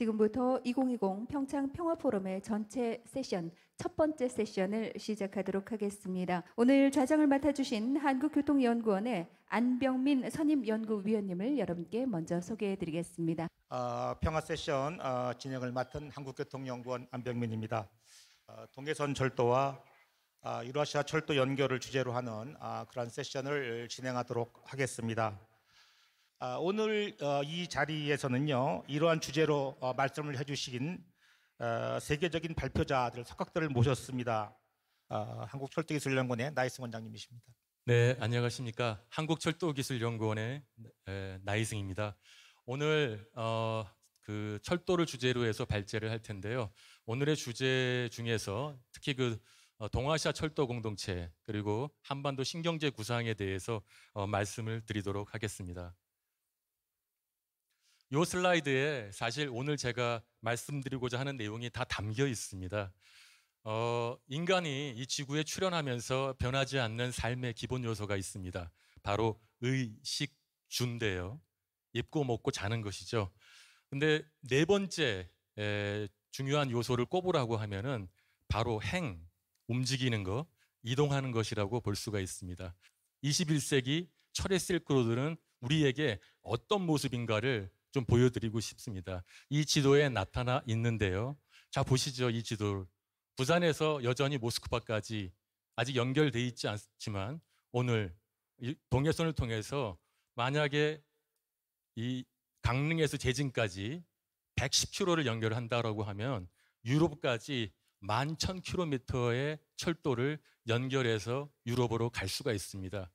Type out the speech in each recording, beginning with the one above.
지금부터 2020 평창 평화 포럼의 전체 세션 첫 번째 세션을 시작하도록 하겠습니다. 오늘 좌장을 맡아주신 한국교통연구원의 안병민 선임연구위원님을 여러분께 먼저 소개해드리겠습니다. 어, 평화 세션 어, 진행을 맡은 한국교통연구원 안병민입니다. 어, 아, 동해선 절도와 유라시아 철도 연결을 주제로 하는 그런 세션을 진행하도록 하겠습니다. 아, 오늘 어, 이 자리에서는요 이러한 주제로 어, 말씀을 해주신 어, 세계적인 발표자들 석학들을 모셨습니다. 한국철도기술연구원의 나이승 원장님이십니다. 네, 안녕하십니까. 한국철도기술연구원의 나이승입니다. 오늘 어, 그 철도를 주제로 해서 발제를 할 텐데요. 오늘의 주제 중에서 특히 그 동아시아 철도 공동체 그리고 한반도 신경제 구상에 대해서 어, 말씀을 드리도록 하겠습니다. 이 슬라이드에 사실 오늘 제가 말씀드리고자 하는 내용이 다 담겨 있습니다. 어, 인간이 이 지구에 출현하면서 변하지 않는 삶의 기본 요소가 있습니다. 바로 의식주인데요. 입고 먹고 자는 것이죠. 근데 네 번째 에, 중요한 요소를 꼽으라고 하면은 바로 행, 움직이는 것, 이동하는 것이라고 볼 수가 있습니다. 21세기 철의 실크로드는 우리에게 어떤 모습인가를 좀 보여드리고 싶습니다. 이 지도에 나타나 있는데요. 자 보시죠 이지도 부산에서 여전히 모스크바까지 아직 연결돼 있지 않지만 오늘 동해선을 통해서 만약에 이 강릉에서 제진까지 110km를 연결한다라고 하면 유럽까지 11,000km의 철도를 연결해서 유럽으로 갈 수가 있습니다.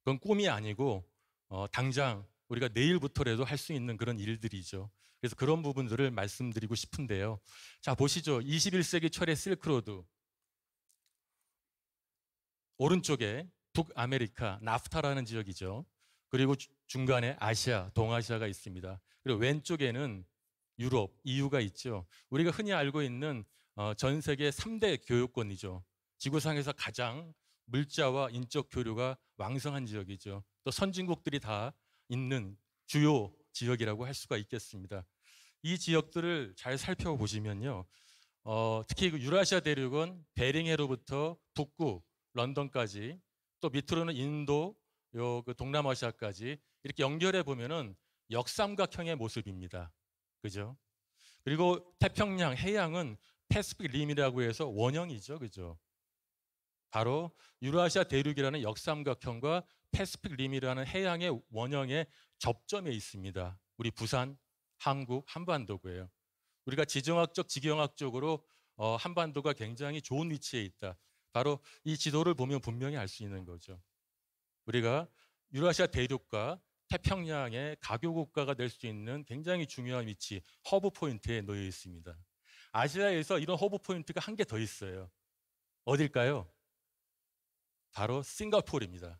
그건 꿈이 아니고 어, 당장 우리가 내일부터라도 할 수 있는 그런 일들이죠. 그래서 그런 부분들을 말씀드리고 싶은데요. 자, 보시죠. 21세기 철의 실크로드. 오른쪽에 북아메리카, 나프타라는 지역이죠. 그리고 중간에 아시아, 동아시아가 있습니다. 그리고 왼쪽에는 유럽, 이유가 있죠. 우리가 흔히 알고 있는 어, 전 세계 3대 교육권이죠. 지구상에서 가장 물자와 인적 교류가 왕성한 지역이죠. 또 선진국들이 다 있는 주요 지역이라고 할 수가 있겠습니다. 이 지역들을 잘 살펴보시면요. 어, 특히 그 유라시아 대륙은 베링해로부터 북구 런던까지 또 밑으로는 인도 요 그 동남아시아까지 이렇게 연결해 보면은 역삼각형의 모습입니다. 그죠? 그리고 태평양 해양은 패스픽 림이라고 해서 원형이죠. 그죠? 바로 유라시아 대륙이라는 역삼각형과 패스픽 림이라는 해양의 원형의 접점에 있습니다. 우리 부산, 한국, 한반도고요. 우리가 지정학적, 지경학적으로 어, 한반도가 굉장히 좋은 위치에 있다. 바로 이 지도를 보면 분명히 알 수 있는 거죠. 우리가 유라시아 대륙과 태평양의 가교 국가가 될 수 있는 굉장히 중요한 위치, 허브 포인트에 놓여 있습니다. 아시아에서 이런 허브 포인트가 한 개 더 있어요. 어딜까요? 바로 싱가포르입니다.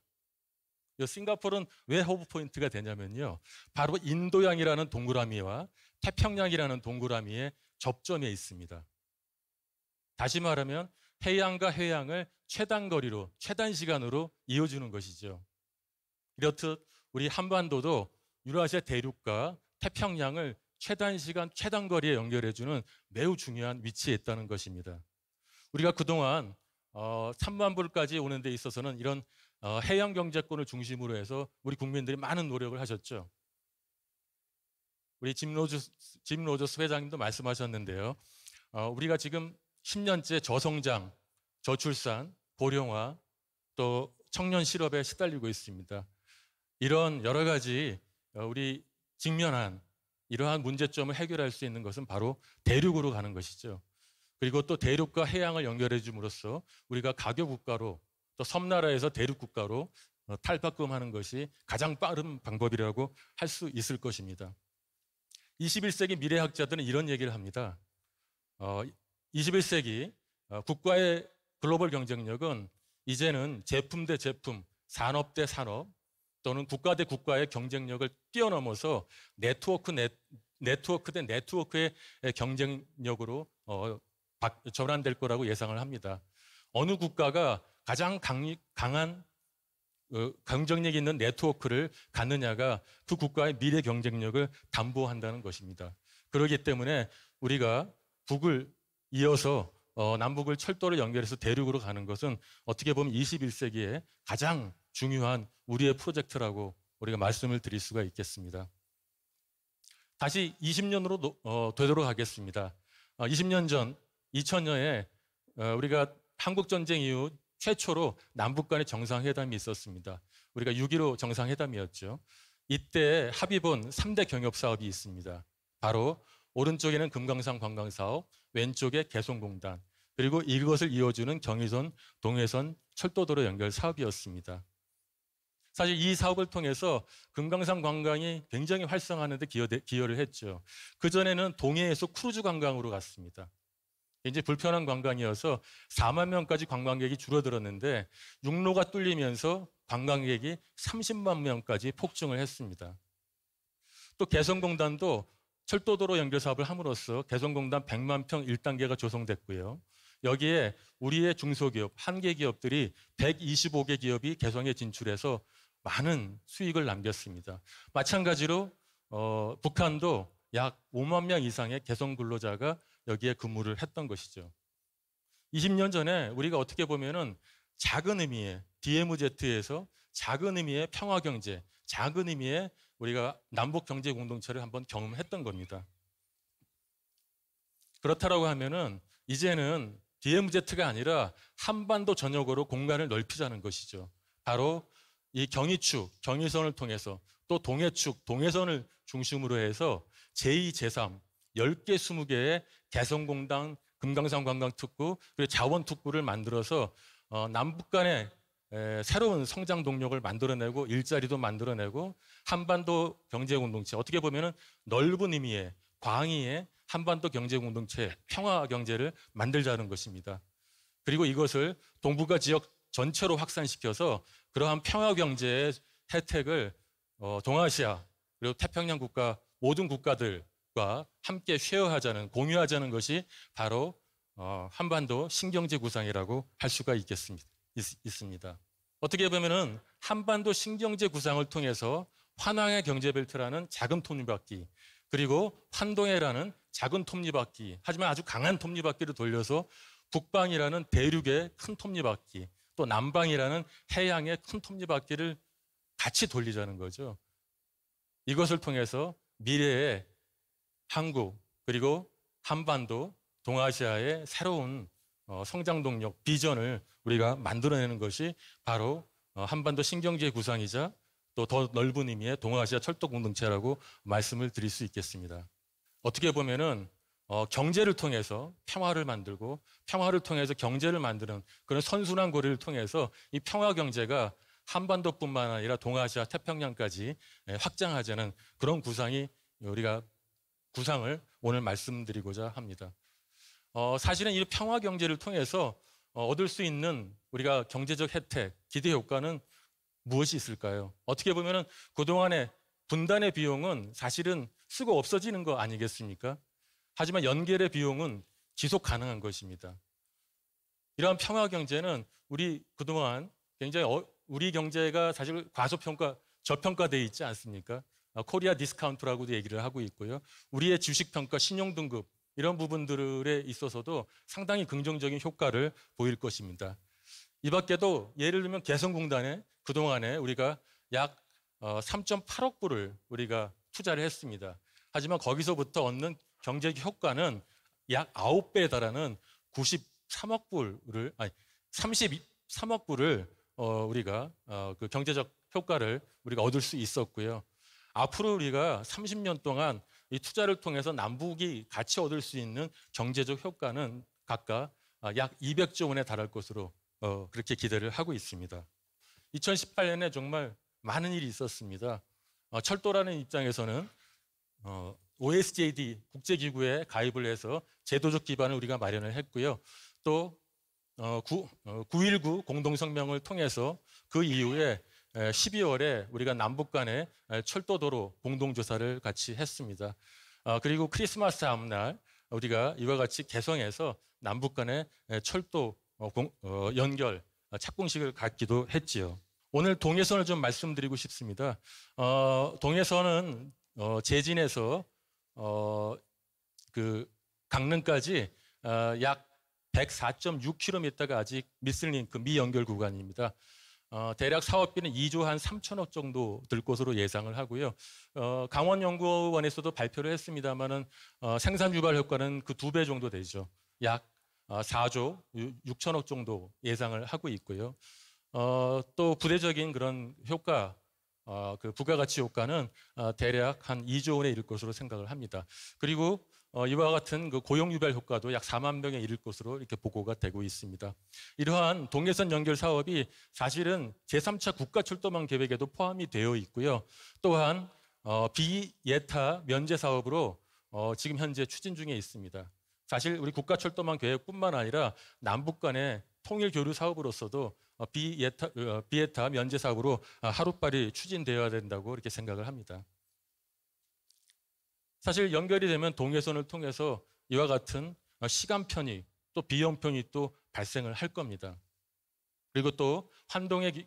이 싱가포르는 왜 허브 포인트가 되냐면요. 바로 인도양이라는 동그라미와 태평양이라는 동그라미의 접점에 있습니다. 다시 말하면 해양과 해양을 최단 거리로, 최단 시간으로 이어주는 것이죠. 이렇듯 우리 한반도도 유라시아 대륙과 태평양을 최단 시간, 최단 거리에 연결해주는 매우 중요한 위치에 있다는 것입니다. 우리가 그동안 어, 3만 불까지 오는 데 있어서는 이런 어, 해양 경제권을 중심으로 해서 우리 국민들이 많은 노력을 하셨죠. 우리 짐 로저스, 짐 로저스 회장님도 말씀하셨는데요. 어, 우리가 지금 10년째 저성장, 저출산, 고령화, 또 청년 실업에 시달리고 있습니다. 이런 여러 가지 어, 우리 직면한 이러한 문제점을 해결할 수 있는 것은 바로 대륙으로 가는 것이죠. 그리고 또 대륙과 해양을 연결해 줌으로써 우리가 가교 국가로 또 섬나라에서 대륙 국가로 어, 탈바꿈하는 것이 가장 빠른 방법이라고 할 수 있을 것입니다. 21세기 미래학자들은 이런 얘기를 합니다. 21세기 어, 어, 국가의 글로벌 경쟁력은 이제는 제품 대 제품, 산업 대 산업 또는 국가 대 국가의 경쟁력을 뛰어넘어서 네트워크 네, 트워크대 네트워크의 경쟁력으로 전환될 거라고 예상을 합니다. 어느 국가가 가장 강, 강한 강정력 어, 있는 네트워크를 갖느냐가 그 국가의 미래 경쟁력을 담보한다는 것입니다. 그러기 때문에 우리가 북을 이어서 어, 남북을 철도를 연결해서 대륙으로 가는 것은 어떻게 보면 21세기에 가장 중요한 우리의 프로젝트라고 우리가 말씀을 드릴 수가 있겠습니다. 다시 20년으로 어, 되도록하겠습니다 20년 전 2000년에 어, 우리가 한국 전쟁 이후 최초로 남북 간의 정상회담이 있었습니다. 우리가 6.15 정상회담이었죠. 이때 합의본 3대 경협 사업이 있습니다. 바로 오른쪽에는 금강산 관광 사업, 왼쪽에 개성공단, 그리고 이것을 이어주는 경의선, 동해선 철도도로 연결 사업이었습니다. 사실 이 사업을 통해서 금강산 관광이 굉장히 활성화하는 데 기여를 했죠. 그전에는 동해에서 크루즈 관광으로 갔습니다. 이제 불편한 관광이어서 4만 명까지 관광객이 줄어들었는데 육로가 뚫리면서 관광객이 30만 명까지 폭증을 했습니다. 또 개성공단도 철도도로 연결 사업을 함으로써 개성공단 100만 평 1단계가 조성됐고요. 여기에 우리의 중소기업, 한계 기업들이 125개 기업이 개성에 진출해서 많은 수익을 남겼습니다. 마찬가지로 어, 북한도 약 5만 명 이상의 개성 근로자가 여기에 근무를 했던 것이죠. 20년 전에 우리가 어떻게 보면은 작은 의미의 DMZ에서 작은 의미의 평화 경제, 작은 의미의 우리가 남북 경제 공동체를 한번 경험했던 겁니다. 그렇다라고 하면은 이제는 DMZ가 아니라 한반도 전역으로 공간을 넓히자는 것이죠. 바로 이 경의축, 경의선을 통해서 또 동해축, 동해선을 중심으로 해서 제2, 제3, 10개, 20개의 개성공단, 금강산 관광특구, 그리고 자원특구를 만들어서 어, 남북 간의 에, 새로운 성장 동력을 만들어내고 일자리도 만들어내고 한반도 경제공동체 어떻게 보면 넓은 의미의 광의의 한반도 경제공동체 평화 경제를 만들자는 것입니다. 그리고 이것을 동북아 지역 전체로 확산시켜서 그러한 평화 경제의 혜택을 어, 동아시아 그리고 태평양 국가 모든 국가들과 함께 쉐어하자는 공유하자는 것이 바로 어, 한반도 신경제 구상이라고 할 수가 있겠습니다. 있, 있습니다. 어떻게 보면은 한반도 신경제 구상을 통해서 환왕의 경제벨트라는 작은 톱니바퀴 그리고 환동해라는 작은 톱니바퀴 하지만 아주 강한 톱니바퀴를 돌려서 북방이라는 대륙의 큰 톱니바퀴 또 남방이라는 해양의 큰 톱니바퀴를 같이 돌리자는 거죠. 이것을 통해서 미래의 한국 그리고 한반도 동아시아의 새로운 어, 성장 동력 비전을 우리가 만들어내는 것이 바로 어, 한반도 신경제 구상이자 또 더 넓은 의미의 동아시아 철도 공동체라고 말씀을 드릴 수 있겠습니다. 어떻게 보면은 어, 경제를 통해서 평화를 만들고 평화를 통해서 경제를 만드는 그런 선순환 고리를 통해서 이 평화 경제가 한반도뿐만 아니라 동아시아 태평양까지 예, 확장하자는 그런 구상이 우리가 구상을 오늘 말씀드리고자 합니다. 어, 사실은 이 평화 경제를 통해서 어, 얻을 수 있는 우리가 경제적 혜택, 기대 효과는 무엇이 있을까요? 어떻게 보면은 그동안의 분단의 비용은 사실은 쓰고 없어지는 거 아니겠습니까? 하지만 연결의 비용은 지속 가능한 것입니다. 이러한 평화 경제는 우리 그동안 굉장히 어, 우리 경제가 사실 과소평가, 저평가돼 있지 않습니까? 어, 코리아 디스카운트라고도 얘기를 하고 있고요. 우리의 주식평가, 신용등급 이런 부분들에 있어서도 상당히 긍정적인 효과를 보일 것입니다. 이 밖에도 예를 들면 개성공단에 그동안에 우리가 약 3.8억 어, 불을 우리가 투자를 했습니다. 하지만 거기서부터 얻는 경제 효과는 약 9배에 달하는 93억 불을 아니 33억 불을 어, 우리가 어, 그 경제적 효과를 우리가 얻을 수 있었고요. 앞으로 우리가 30년 동안 이 투자를 통해서 남북이 같이 얻을 수 있는 경제적 효과는 각각 아, 약 200조 원에 달할 것으로 어, 그렇게 기대를 하고 있습니다. 2018년에 정말 많은 일이 있었습니다. 어, 철도라는 입장에서는 어, OSJD 국제기구에 가입을 해서 제도적 기반을 우리가 마련을 했고요. 또 9, 어, 9.19 어, 공동성명을 통해서 그 이후에 12월에 우리가 남북 간의 철도도로 공동조사를 같이 했습니다. 아, 그리고 크리스마스 다음날 우리가 이와 같이 개성에서 남북 간의 철도 어, 연결 착공식을 갖기도 했지요. 오늘 동해선을 좀 말씀드리고 싶습니다. 어, 동해선은 어, 제진에서 어, 그 강릉까지 어, 약 104.6km가 아직 미슬링크 그 미연결 구간입니다. 어, 대략 사업비는 2조 한 3천억 정도 들 것으로 예상을 하고요. 어, 강원연구원에서도 발표를 했습니다마는 어, 생산 유발 효과는 그 두 배 정도 되죠. 약 4조 어, 6천억 정도 예상을 하고 있고요. 어, 또 부대적인 그런 효과 어, 그 부가가치 효과는 대략 한 2조 원에 이를 것으로 생각을 합니다. 그리고 어, 이와 같은 그 고용유발 효과도 약 4만 명에 이를 것으로 이렇게 보고가 되고 있습니다. 이러한 동해선 연결 사업이 사실은 제3차 국가 철도망 계획에도 포함이 되어 있고요. 또한 어, 비예타 면제 사업으로 어, 지금 현재 추진 중에 있습니다. 사실 우리 국가 철도망 계획뿐만 아니라 남북 간의 통일 교류 사업으로서도 어, 비예타, 어, 비예타 면제 사업으로 아, 하루빨리 추진되어야 된다고 이렇게 생각을 합니다. 사실 연결이 되면 동해선을 통해서 이와 같은 어, 시간편이 또 비형편이 또 발생을 할 겁니다. 그리고 또 환동의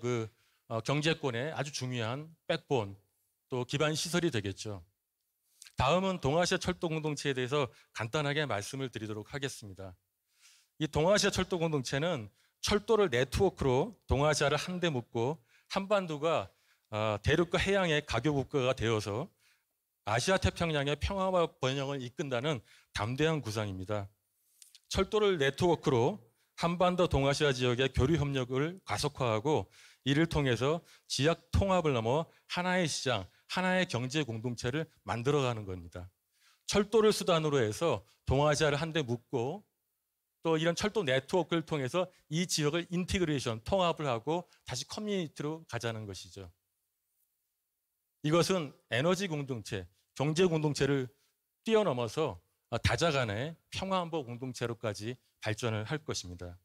그 어, 경제권의 아주 중요한 백본 또 기반 시설이 되겠죠. 다음은 동아시아 철도 공동체에 대해서 간단하게 말씀을 드리도록 하겠습니다. 이 동아시아 철도 공동체는 철도를 네트워크로 동아시아를 한데 묶고 한반도가 어, 대륙과 해양의 가교 국가가 되어서 아시아 태평양의 평화와 번영을 이끈다는 담대한 구상입니다. 철도를 네트워크로 한반도 동아시아 지역의 교류 협력을 가속화하고 이를 통해서 지역 통합을 넘어 하나의 시장, 하나의 경제 공동체를 만들어가는 겁니다. 철도를 수단으로 해서 동아시아를 한데 묶고 또 이런 철도 네트워크를 통해서 이 지역을 인티그레이션, 통합을 하고 다시 커뮤니티로 가자는 것이죠. 이것은 에너지 공동체, 경제 공동체를 뛰어넘어서 다자 간의 평화안보 공동체로까지 발전을 할 것입니다.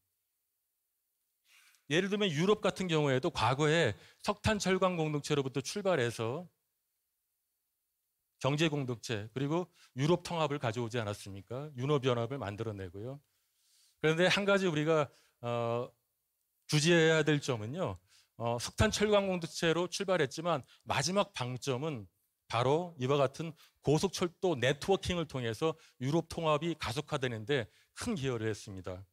예를 들면 유럽 같은 경우에도 과거에 석탄 철강 공동체로부터 출발해서 경제 공동체 그리고 유럽 통합을 가져오지 않았습니까? 유럽 연합을 만들어내고요. 그런데 한 가지 우리가 어, 주지해야 될 점은요. 어, 석탄 철강 공동체로 출발했지만 마지막 방점은 바로 이와 같은 고속철도 네트워킹을 통해서 유럽 통합이 가속화되는데 큰 기여를 했습니다.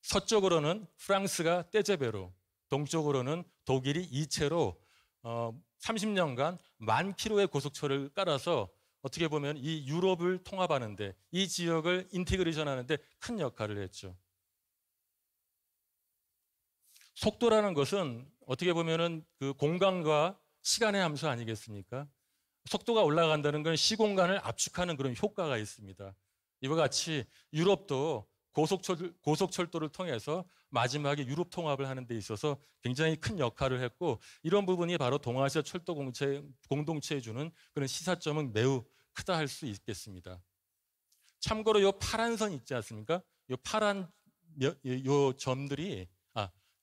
서쪽으로는 프랑스가 떼제베로, 동쪽으로는 독일이 이체로 어, 30년간 만 킬로의 고속철을 깔아서 어떻게 보면 이 유럽을 통합하는데 이 지역을 인테그레이션 하는데 큰 역할을 했죠. 속도라는 것은 어떻게 보면은 그 공간과 시간의 함수 아니겠습니까? 속도가 올라간다는 건 시공간을 압축하는 그런 효과가 있습니다. 이와 같이 유럽도 고속철, 고속철도를 통해서 마지막에 유럽 통합을 하는 데 있어서 굉장히 큰 역할을 했고 이런 부분이 바로 동아시아 철도 공체, 공동체에 주는 그런 시사점은 매우 크다 할 수 있겠습니다. 참고로 이 파란 선 있지 않습니까? 이 파란 요 점들이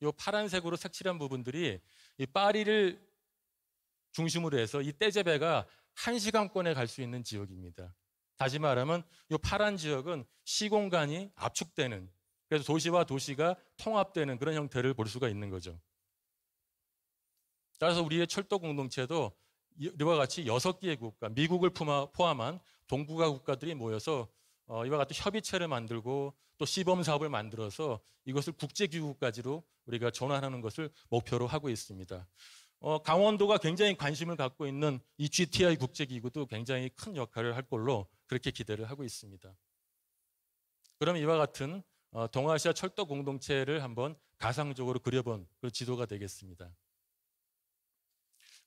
이 파란색으로 색칠한 부분들이 이 파리를 중심으로 해서 이 떼제베가 한 시간권에 갈 수 있는 지역입니다. 다시 말하면 이 파란 지역은 시공간이 압축되는 그래서 도시와 도시가 통합되는 그런 형태를 볼 수가 있는 거죠. 따라서 우리의 철도 공동체도 이와 같이 여섯 개의 국가, 미국을 포함한 동북아 국가들이 모여서 어, 이와 같은 협의체를 만들고 또 시범 사업을 만들어서 이것을 국제 기구까지로 우리가 전환하는 것을 목표로 하고 있습니다. 어, 강원도가 굉장히 관심을 갖고 있는 이 GTI 국제 기구도 굉장히 큰 역할을 할 걸로 그렇게 기대를 하고 있습니다. 그럼 이와 같은 어, 동아시아 철도 공동체를 한번 가상적으로 그려본 그 지도가 되겠습니다.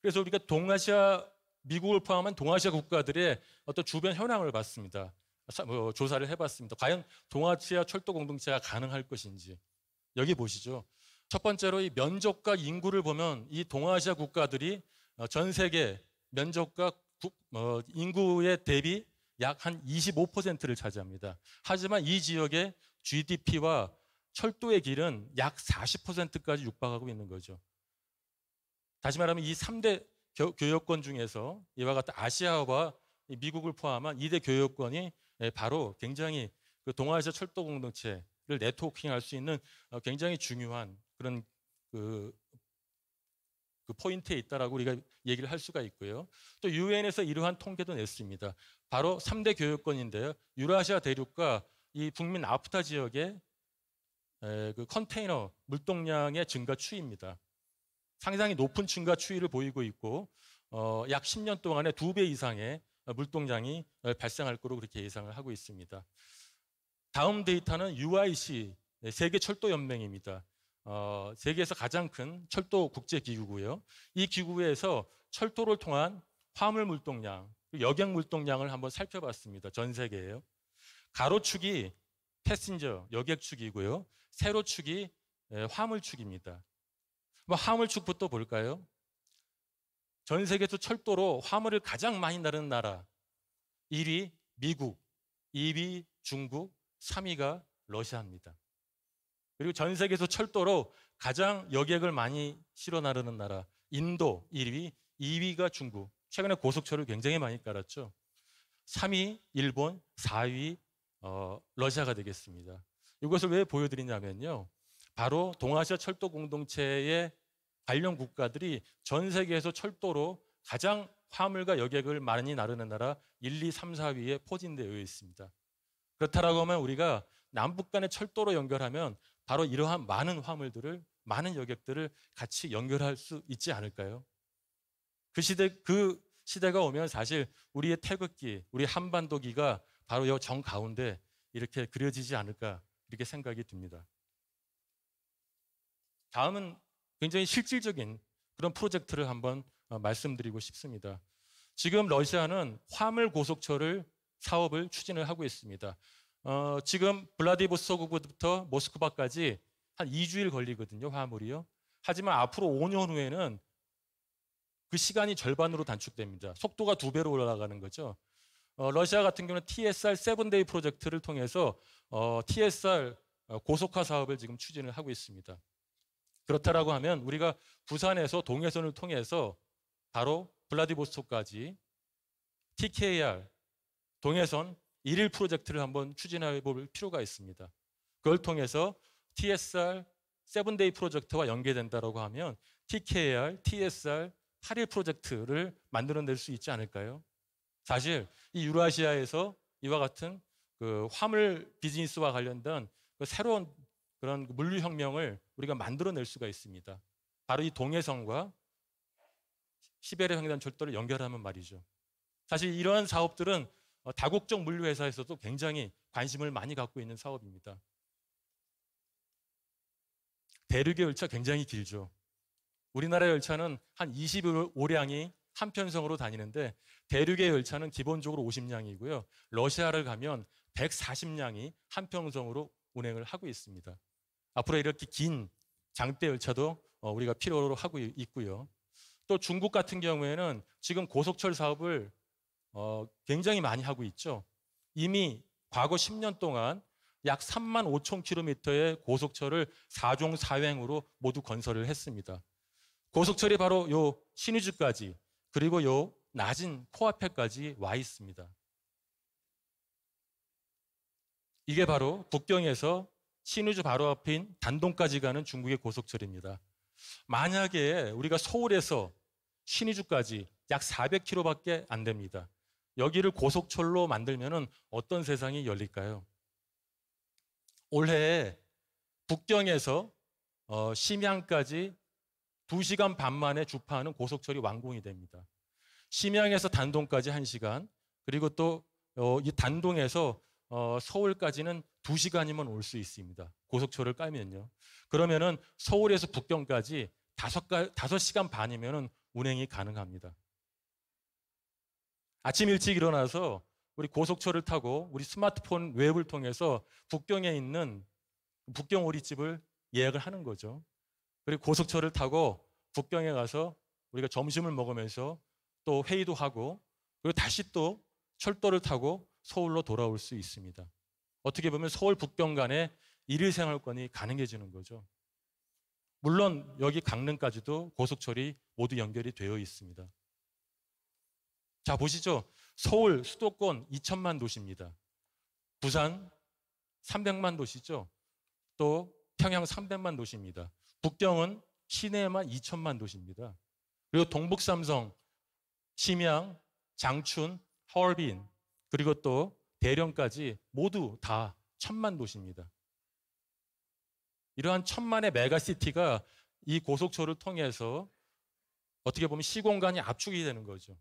그래서 우리가 동아시아 미국을 포함한 동아시아 국가들의 어떤 주변 현황을 봤습니다. 뭐, 조사를 해봤습니다. 과연 동아치아 철도 공동체가 가능할 것인지. 여기 보시죠. 첫 번째로 이 면적과 인구를 보면 이 동아시아 국가들이 어, 전 세계 면적과 어, 인구의 대비 약 한 25%를 차지합니다. 하지만 이 지역의 GDP와 철도의 길은 약 40%까지 육박하고 있는 거죠. 다시 말하면 이 3대 교역권 교 중에서 이와 같은 아시아와 미국을 포함한 2대 교역권이 예, 바로 굉장히 그 동아시아 철도 공동체를 네트워킹할 수 있는 어, 굉장히 중요한 그런 그, 그 포인트에 있다라고 우리가 얘기를 할 수가 있고요. 또 유엔에서 이러한 통계도 냈습니다. 바로 3대 교역권인데요. 유라시아 대륙과 이 북민 아프타 지역의 그 컨테이너 물동량의 증가 추이입니다. 상당히 높은 증가 추이를 보이고 있고 어, 약 10년 동안에 두 배 이상의 어, 물동량이 어, 발생할 거로 그렇게 예상을 하고 있습니다. 다음 데이터는 UIC 네, 세계 철도 연맹입니다. 어, 세계에서 가장 큰 철도 국제 기구고요. 이 기구에서 철도를 통한 화물 물동량, 여객 물동량을 한번 살펴봤습니다. 전 세계에요. 가로축이 패신저 여객축이고요. 세로축이 예, 화물축입니다. 뭐 화물축부터 볼까요? 전 세계에서 철도로 화물을 가장 많이 나르는 나라 1위 미국, 2위 중국, 3위가 러시아입니다. 그리고 전 세계에서 철도로 가장 여객을 많이 실어 나르는 나라 인도 1위, 2위가 중국. 최근에 고속철을 굉장히 많이 깔았죠. 3위 일본, 4위 어, 러시아가 되겠습니다. 이것을 왜 보여드리냐면요. 바로 동아시아 철도 공동체의 관련 국가들이 전 세계에서 철도로 가장 화물과 여객을 많이 나르는 나라 1, 2, 3, 4위에 포진되어 있습니다. 그렇다라고 하면 우리가 남북 간의 철도로 연결하면 바로 이러한 많은 화물들을 많은 여객들을 같이 연결할 수 있지 않을까요? 그 시대 그 시대가 오면 사실 우리의 태극기, 우리 한반도기가 바로 이정 가운데 이렇게 그려지지 않을까 이렇게 생각이 듭니다. 다음은 굉장히 실질적인 그런 프로젝트를 한번 어, 말씀드리고 싶습니다. 지금 러시아는 화물 고속철을 사업을 추진을 하고 있습니다. 어, 지금 블라디보스토크부터 모스크바까지 한 2주일 걸리거든요, 화물이요. 하지만 앞으로 5년 후에는 그 시간이 절반으로 단축됩니다. 속도가 두 배로 올라가는 거죠. 어, 러시아 같은 경우는 TSR 세데이 프로젝트를 통해서 어, TSR 어, 고속화 사업을 지금 추진을 하고 있습니다. 그렇다라고 하면 우리가 부산에서 동해선을 통해서 바로 블라디보스토크까지 TKR 동해선 1일 프로젝트를 한번 추진해 볼 필요가 있습니다. 그걸 통해서 TSR 세븐데이 프로젝트와 연계된다라고 하면 TKR, TSR 8일 프로젝트를 만들어낼 수 있지 않을까요? 사실 이 유라시아에서 이와 같은 그 화물 비즈니스와 관련된 그 새로운 그런 그 물류혁명을 우리가 만들어낼 수가 있습니다. 바로 이 동해성과 시베리아 횡단 철도를 연결하면 말이죠. 사실 이러한 사업들은 어, 다국적 물류회사에서도 굉장히 관심을 많이 갖고 있는 사업입니다. 대륙의 열차 굉장히 길죠. 우리나라 열차는 한 25량이 한편성으로 다니는데 대륙의 열차는 기본적으로 50량이고요. 러시아를 가면 140량이 한편성으로 운행을 하고 있습니다. 앞으로 이렇게 긴 장대 열차도 어, 우리가 필요로 하고 있고요. 또 중국 같은 경우에는 지금 고속철 사업을 어, 굉장히 많이 하고 있죠. 이미 과거 10년 동안 약 3만 5천 킬로미터의 고속철을 4종 4행으로 모두 건설을 했습니다. 고속철이 바로 요 신의주까지 그리고 요 낮은 코앞에까지 와 있습니다. 이게 바로 북경에서 신우주 바로 앞인 단동까지 가는 중국의 고속철입니다. 만약에 우리가 서울에서 신의주까지 약 400km밖에 안 됩니다. 여기를 고속철로 만들면 어떤 세상이 열릴까요? 올해 북경에서 어, 심양까지 2시간 반 만에 주파하는 고속철이 완공이 됩니다. 심양에서 단동까지 1시간, 그리고 또이 어, 단동에서 어, 서울까지는 2시간이면 올 수 있습니다. 고속철을 깔면요. 그러면은 서울에서 북경까지 5시간 반이면은 운행이 가능합니다. 아침 일찍 일어나서 우리 고속철을 타고 우리 스마트폰 웹을 통해서 북경에 있는 북경 오리집을 예약을 하는 거죠. 그리고 고속철을 타고 북경에 가서 우리가 점심을 먹으면서 또 회의도 하고 그리고 다시 또 철도를 타고 서울로 돌아올 수 있습니다. 어떻게 보면 서울 북경 간의 일일생활권이 가능해지는 거죠. 물론 여기 강릉까지도 고속철이 모두 연결이 되어 있습니다. 자, 보시죠. 서울 수도권 2천만 도시입니다. 부산 300만 도시죠. 또 평양 300만 도시입니다. 북경은 시내에만 2천만 도시입니다. 그리고 동북삼성, 심양, 장춘, 하얼빈, 그리고 또 대령까지 모두 다 천만 도시입니다. 이러한 천만의 메가시티가 이 고속철을 통해서 어떻게 보면 시공간이 압축이 되는 거죠.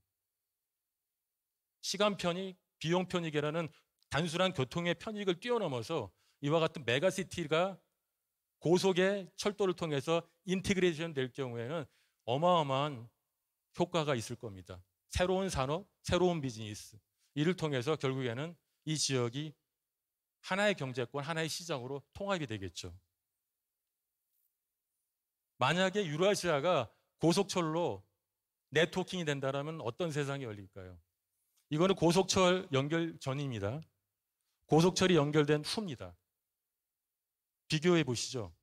시간 편익, 비용 편익이라는 단순한 교통의 편익을 뛰어넘어서 이와 같은 메가시티가 고속의 철도를 통해서 인티그레이션 될 경우에는 어마어마한 효과가 있을 겁니다. 새로운 산업, 새로운 비즈니스. 이를 통해서 결국에는 이 지역이 하나의 경제권, 하나의 시장으로 통합이 되겠죠. 만약에 유라시아가 고속철로 네트워킹이 된다면 어떤 세상이 열릴까요? 이거는 고속철 연결 전입니다. 고속철이 연결된 후입니다. 비교해 보시죠.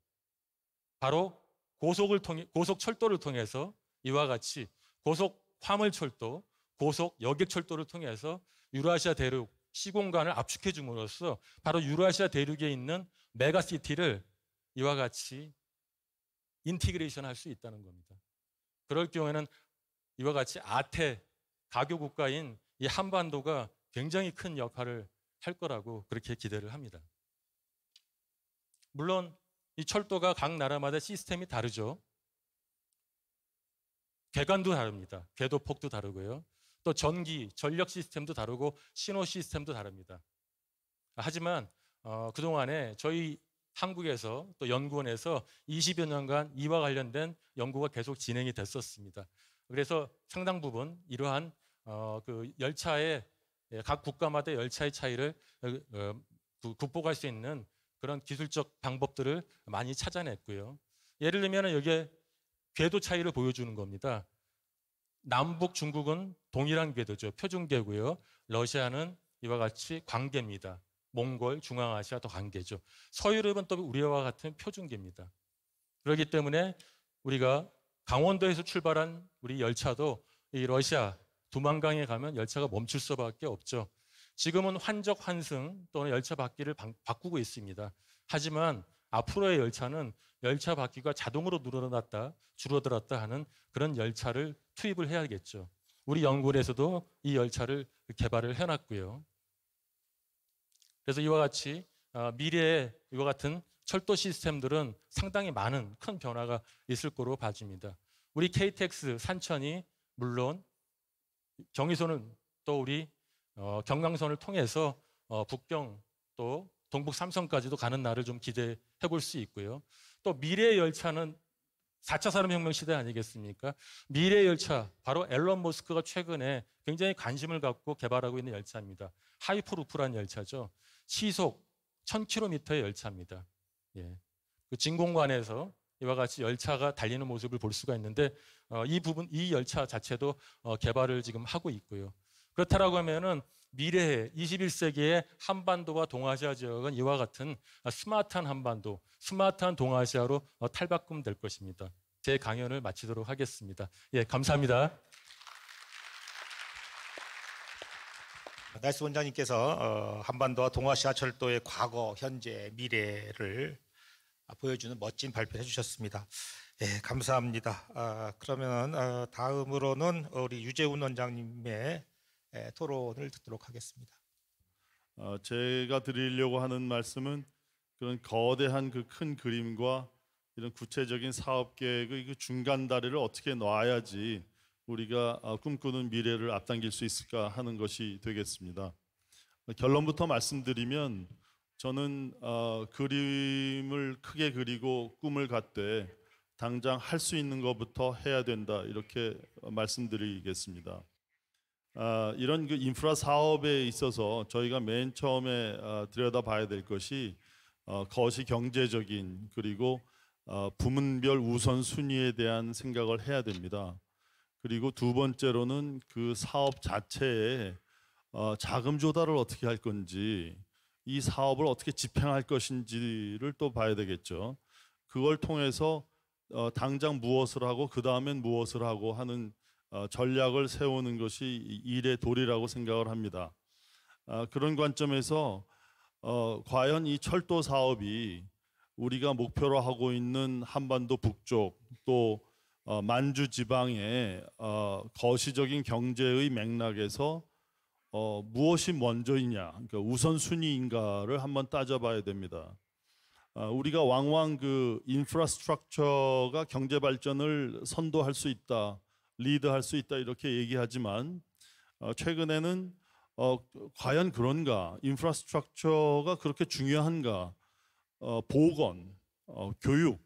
바로 고속을 통해 고속철도를 통해서 이와 같이 고속 화물철도, 고속 여객철도를 통해서 유라시아 대륙 시공간을 압축해 줌으로써 바로 유라시아 대륙에 있는 메가시티를 이와 같이 인티그레이션 할수 있다는 겁니다. 그럴 경우에는 이와 같이 아태 가교 국가인 이 한반도가 굉장히 큰 역할을 할 거라고 그렇게 기대를 합니다. 물론 이 철도가 각 나라마다 시스템이 다르죠. 개관도 다릅니다. 궤도 폭도 다르고요. 또 전기, 전력 시스템도 다르고 신호 시스템도 다릅니다. 하지만 어, 그동안에 저희 한국에서 또 연구원에서 20여 년간 이와 관련된 연구가 계속 진행이 됐었습니다. 그래서 상당 부분 이러한 어, 그 열차의 예, 각 국가마다 열차의 차이를 어, 어 극복할 수 있는 그런 기술적 방법들을 많이 찾아냈고요. 예를 들면 여기에 궤도 차이를 보여주는 겁니다. 남북 중국은 동일한 궤도죠. 표준 궤고요. 러시아는 이와 같이 관계입니다. 몽골, 중앙아시아 도 관계죠. 서유럽은 또 우리와 같은 표준계입니다. 그렇기 때문에 우리가 강원도에서 출발한 우리 열차도 이 러시아 두만강에 가면 열차가 멈출 수밖에 없죠. 지금은 환적 환승 또는 열차 바퀴를 바, 꾸고 있습니다. 하지만 앞으로의 열차는 열차 바퀴가 자동으로 늘어났다, 줄어들었다 하는 그런 열차를 투입을 해야겠죠. 우리 연구원에서도 이 열차를 개발을 해놨고요. 그래서 이와 같이 어, 미래에 이와 같은 철도 시스템들은 상당히 많은 큰 변화가 있을 거로 봐집니다. 우리 KTX 산천이 물론 경의선은 또 우리 어, 경강선을 통해서 어, 북경 또 동북 삼성까지도 가는 날을 좀 기대해 볼 수 있고요. 또미래 열차는 4차 산업혁명 시대 아니겠습니까? 미래 열차, 바로 앨런 머스크가 최근에 굉장히 관심을 갖고 개발하고 있는 열차입니다. 하이퍼루프라는 열차죠. 시속 1000km의 열차입니다. 예. 그 진공관에서 이와 같이 열차가 달리는 모습을 볼 수가 있는데 어, 이 부분, 이 열차 자체도 어, 개발을 지금 하고 있고요. 그렇다라고 하면은 미래의 21세기의 한반도와 동아시아 지역은 이와 같은 스마트한 한반도, 스마트한 동아시아로 어, 탈바꿈 될 것입니다. 제 강연을 마치도록 하겠습니다. 예, 감사합니다. 날씨 원장님께서 어, 한반도와 동아시아 철도의 과거, 현재, 미래를 보여주는 멋진 발표 해주셨습니다. 예, 감사합니다. 아, 그러면 어, 다음으로는 우리 유재훈 원장님의 예, 토론을 듣도록 하겠습니다. 어, 제가 드리려고 하는 말씀은 그런 거대한 그 큰 그림과 이런 구체적인 사업 계획의 그, 그 중간 다리를 어떻게 놔야지 우리가 아, 꿈꾸는 미래를 앞당길 수 있을까 하는 것이 되겠습니다. 결론부터 말씀드리면 저는 어, 그림을 크게 그리고 꿈을 갖되 당장 할 수 있는 것부터 해야 된다 이렇게 말씀드리겠습니다. 아, 이런 그 인프라 사업에 있어서 저희가 맨 처음에 아, 들여다봐야 될 것이 어, 거시 경제적인 그리고 어, 부문별 우선 순위에 대한 생각을 해야 됩니다. 그리고 두 번째로는 그 사업 자체에 어, 자금 조달을 어떻게 할 건지 이 사업을 어떻게 집행할 것인지를 또 봐야 되겠죠. 그걸 통해서 당장 무엇을 하고 그 다음엔 무엇을 하고 하는 어, 전략을 세우는 것이 일의 도리라고 생각을 합니다. 아, 그런 관점에서 어, 과연 이 철도 사업이 우리가 목표로 하고 있는 한반도 북쪽 또 어, 만주 지방의 거시적인 경제의 맥락에서 무엇이 먼저이냐, 그러니까 우선 순위인가를 한번 따져봐야 됩니다. 아, 우리가 왕왕 그 인프라스트럭처가 경제 발전을 선도할 수 있다. 리드할 수 있다 이렇게 얘기하지만 어, 최근에는 어, 과연 그런가 인프라스트럭처가 그렇게 중요한가 어, 보건, 어, 교육,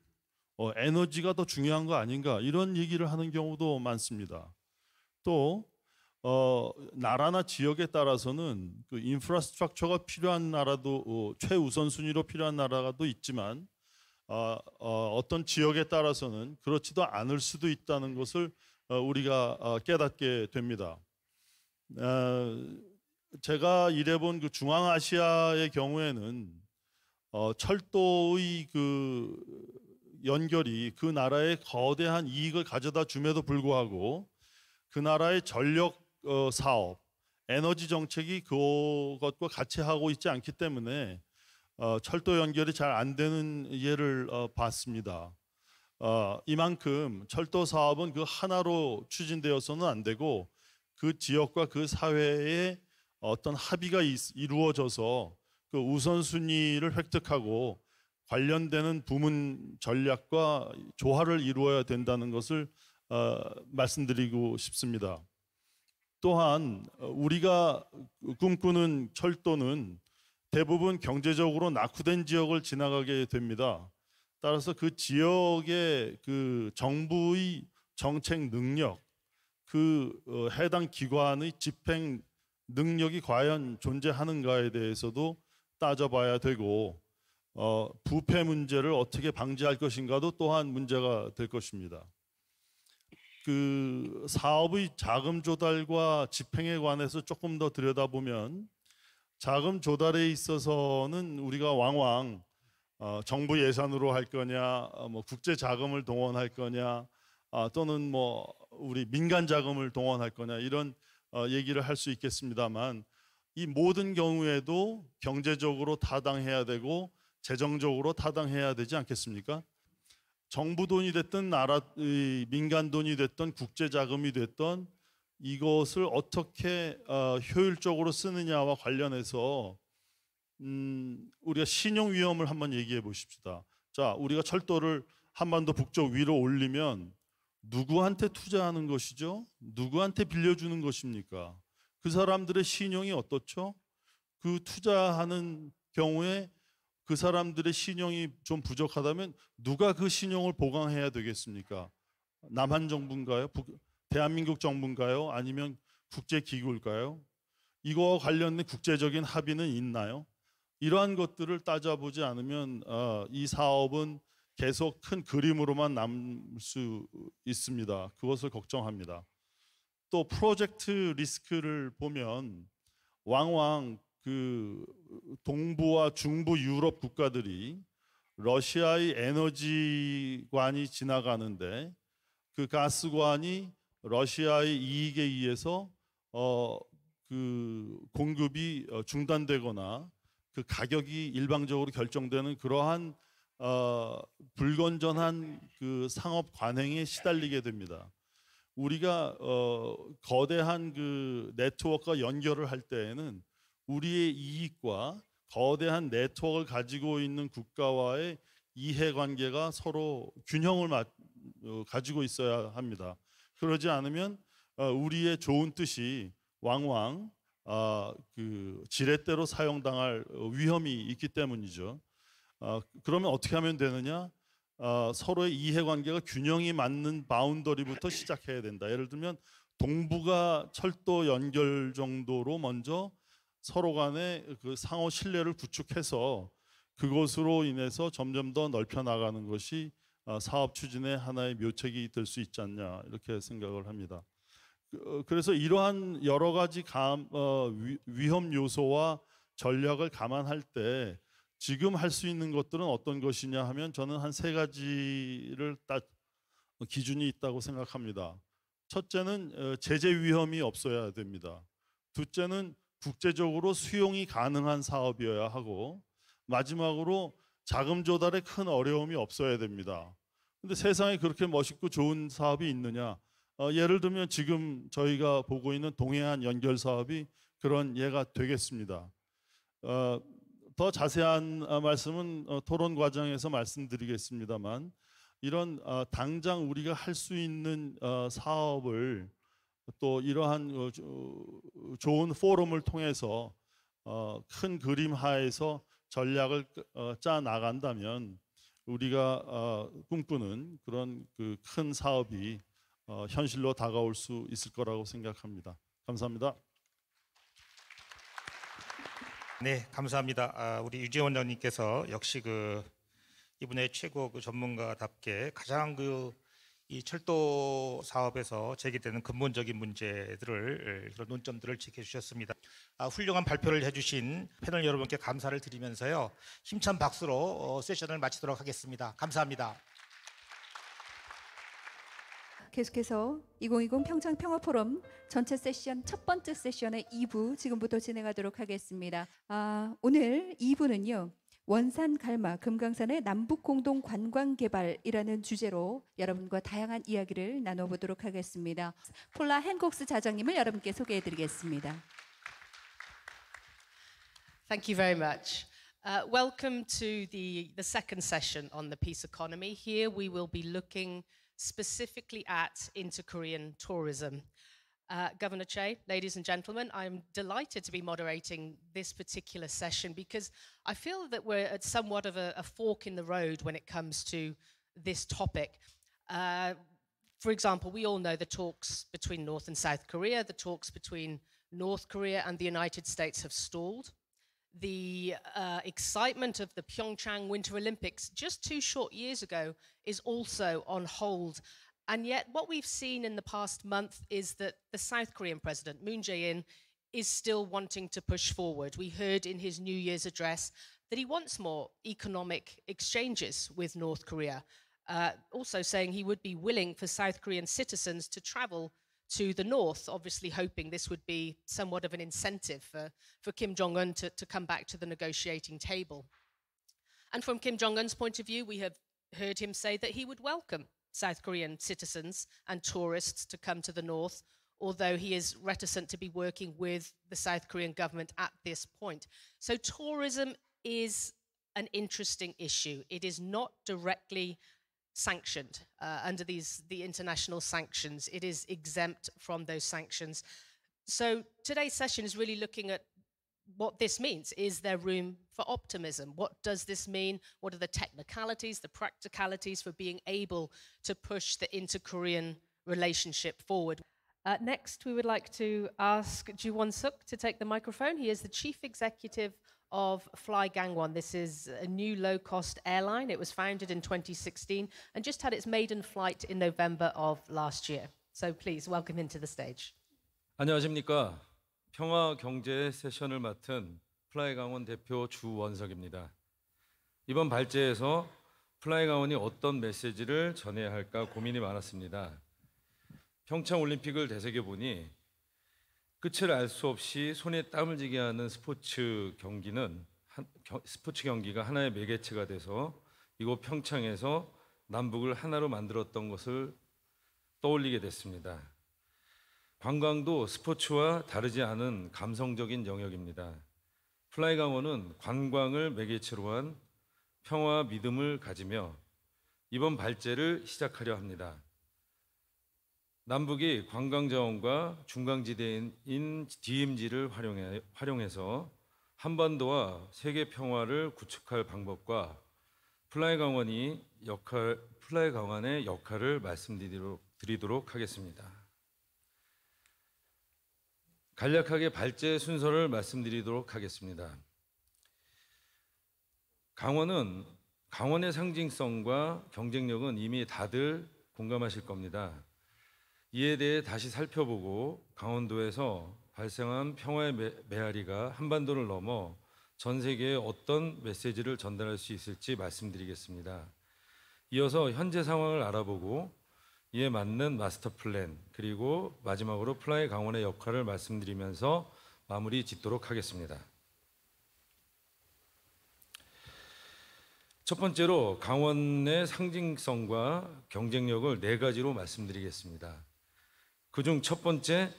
어, 에너지가 더 중요한 거 아닌가 이런 얘기를 하는 경우도 많습니다. 또 어, 나라나 지역에 따라서는 그 인프라스트럭처가 필요한 나라도 어, 최우선 순위로 필요한 나라가도 있지만 어, 어, 어떤 지역에 따라서는 그렇지도 않을 수도 있다는 것을 어, 우리가 어, 깨닫게 됩니다. 어, 제가 일해본 그 중앙아시아의 경우에는 철도의 그 연결이 그 나라에 거대한 이익을 가져다 줌에도 불구하고 그 나라의 전력 사업, 에너지 정책이 그것과 같이 하고 있지 않기 때문에 철도 연결이 잘 안 되는 예를 봤습니다. 어, 이만큼 철도 사업은 그 하나로 추진되어서는 안 되고 그 지역과 그 사회에 어떤 합의가 이루어져서 그 우선순위를 획득하고 관련되는 부문 전략과 조화를 이루어야 된다는 것을 어, 말씀드리고 싶습니다. 또한 어, 우리가 꿈꾸는 철도는 대부분 경제적으로 낙후된 지역을 지나가게 됩니다. 따라서 그 지역의 그 정부의 정책 능력, 그 어, 해당 기관의 집행 능력이 과연 존재하는가에 대해서도 따져봐야 되고 어, 부패 문제를 어떻게 방지할 것인가도 또한 문제가 될 것입니다. 그 사업의 자금 조달과 집행에 관해서 조금 더 들여다보면 자금 조달에 있어서는 우리가 왕왕 어, 정부 예산으로 할 거냐, 어, 뭐 국제 자금을 동원할 거냐, 아, 또는 뭐 우리 민간 자금을 동원할 거냐 이런 어, 얘기를 할 수 있겠습니다만 이 모든 경우에도 경제적으로 타당해야 되고 재정적으로 타당해야 되지 않겠습니까? 정부 돈이 됐든 나라 민간 돈이 됐든 국제 자금이 됐든 이것을 어떻게 어, 효율적으로 쓰느냐와 관련해서 음, 우리가 신용 위험을 한번 얘기해 보십시다. 자, 우리가 철도를 한반도 북쪽 위로 올리면 누구한테 투자하는 것이죠? 누구한테 빌려주는 것입니까? 그 사람들의 신용이 어떻죠? 그 투자하는 경우에 그 사람들의 신용이 좀 부족하다면 누가 그 신용을 보강해야 되겠습니까? 남한 정부인가요? 북, 대한민국 정부인가요? 아니면 국제기구일까요? 이거와 관련된 국제적인 합의는 있나요? 이러한 것들을 따져보지 않으면 어, 이 사업은 계속 큰 그림으로만 남을 수 있습니다. 그것을 걱정합니다. 또 프로젝트 리스크를 보면 왕왕 그 동부와 중부 유럽 국가들이 러시아의 에너지관이 지나가는데 그 가스관이 러시아의 이익에 의해서 어그 공급이 어, 중단되거나 그 가격이 일방적으로 결정되는 그러한 어, 불건전한 그 상업 관행에 시달리게 됩니다. 우리가 어, 거대한 그 네트워크와 연결을 할 때에는 우리의 이익과 거대한 네트워크를 가지고 있는 국가와의 이해관계가 서로 균형을 맞, 어, 가지고 있어야 합니다. 그러지 않으면 어, 우리의 좋은 뜻이 왕왕 아, 그 지렛대로 사용당할 어, 위험이 있기 때문이죠. 아, 그러면 어떻게 하면 되느냐? 아, 서로의 이해관계가 균형이 맞는 바운더리부터 시작해야 된다. 예를 들면 동부가 철도 연결 정도로 먼저 서로 간의 그 상호 신뢰를 구축해서 그것으로 인해서 점점 더 넓혀 나가는 것이 아, 사업 추진의 하나의 묘책이 될 수 있지 않냐 이렇게 생각을 합니다. 어, 그래서 이러한 여러 가지 감, 어, 위, 험 요소와 전략을 감안할 때 지금 할 수 있는 것들은 어떤 것이냐 하면 저는 한 세 가지를 딱 기준이 있다고 생각합니다. 첫째는 어, 제재 위험이 없어야 됩니다. 둘째는 국제적으로 수용이 가능한 사업이어야 하고 마지막으로 자금 조달에 큰 어려움이 없어야 됩니다. 근데 세상에 그렇게 멋있고 좋은 사업이 있느냐? 어, 예를 들면 지금 저희가 보고 있는 동해안 연결 사업이 그런 예가 되겠습니다. 어, 더 자세한 어, 말씀은 어, 토론 과정에서 말씀드리겠습니다만 이런 어, 당장 우리가 할 수 있는 사업을 또 이러한 좋은 포럼을 통해서 큰 그림 하에서 전략을 짜 나간다면 우리가 꿈꾸는 그런 그 큰 사업이 어, 현실로 다가올 수 있을 거라고 생각합니다. 감사합니다. 네, 감사합니다. 아, 우리 유재원 원님께서 역시 그 이분의 최고 그 전문가답게 가장 그이 철도 사업에서 제기되는 근본적인 문제들을 그런 논점들을 지켜주셨습니다. 아, 훌륭한 발표를 해주신 패널 여러분께 감사를 드리면서요 힘찬 박수로 어, 세션을 마치도록 하겠습니다. 감사합니다. 계속해서 2020 평창 평화 포럼 전체 세션 첫 번째 세션의 2부 지금부터 진행하도록 하겠습니다. 아, 오늘 2부는요. 원산 갈마 금강산의 남북 공동 관광 개발이라는 주제로 여러분과 다양한 이야기를 나눠보도록 하겠습니다. 폴라 헨곡스 자장님을 여러분께 소개해드리겠습니다. Thank you very much. Uh, welcome to the, the second session on the peace economy. Here we will be looking specifically at inter Korean tourism. Uh, Governor Che, ladies and gentlemen, I'm delighted to be moderating this particular session because I feel that we're at somewhat of a, a fork in the road when it comes to this topic. Uh, for example, we all know the talks between North and South Korea, the talks between North Korea and the United States have stalled the uh, excitement of the Pyeongchang Winter Olympics just two short years ago is also on hold. And yet, what we've seen in the past month is that the South Korean president, Moon Jae in, is still wanting to push forward. We heard in his New Year's address that he wants more economic exchanges with North Korea, uh, also saying he would be willing for South Korean citizens to travel to the north, obviously hoping this would be somewhat of an incentive for, for Kim Jong un to, to come back to the negotiating table. And from Kim Jong un's point of view, we have heard him say that he would welcome South Korean citizens and tourists to come to the north, although he is reticent to be working with the South Korean government at this point. So, tourism is an interesting issue. It is not directly sanctioned uh, under these the international sanctions. It is exempt from those sanctions. So today's session is really looking at what this means. Is there room for optimism? What does this mean? What are the technicalities, the practicalities for being able to push the inter-Korean relationship forward? Uh, next, we would like to ask Ju Won Suk to take the microphone. He is the chief executive of Fly Gangwon. This is a new low cost airline. It was founded in 2016 and just had its maiden flight in November of last year. So please welcome him to the stage. 안녕하십니까. 평화 경제 세션을 맡은 플라이 강원 대표 주원석입니다. 이번 발제에서 플라이 강원이 어떤 메시지를 전해야 할까 고민이 많았습니다. 평창 올림픽을 되새겨 보니 끝을 알 수 없이 손에 땀을 지게 하는 스포츠 경기는 한, 겨, 스포츠 경기가 하나의 매개체가 돼서 이곳 평창에서 남북을 하나로 만들었던 것을 떠올리게 됐습니다. 관광도 스포츠와 다르지 않은 감성적인 영역입니다. 플라이 강원은 관광을 매개체로 한 평화 와 믿음을 가지며 이번 발제를 시작하려 합니다. 남북이 관광 자원과 중간지대인 DMZ를 활용해, 활용해서 한반도와 세계 평화를 구축할 방법과 플라이 강원이 역할 플라이 강원의 역할을 말씀드리도록 하겠습니다. 간략하게 발제 순서를 말씀드리도록 하겠습니다. 강원은 강원의 상징성과 경쟁력은 이미 다들 공감하실 겁니다. 이에 대해 다시 살펴보고 강원도에서 발생한 평화의 메아리가 한반도를 넘어 전 세계에 어떤 메시지를 전달할 수 있을지 말씀드리겠습니다. 이어서 현재 상황을 알아보고 이에 맞는 마스터 플랜 그리고 마지막으로 플라이 강원의 역할을 말씀드리면서 마무리 짓도록 하겠습니다. 첫 번째로 강원의 상징성과 경쟁력을 네 가지로 말씀드리겠습니다. 그중 첫 번째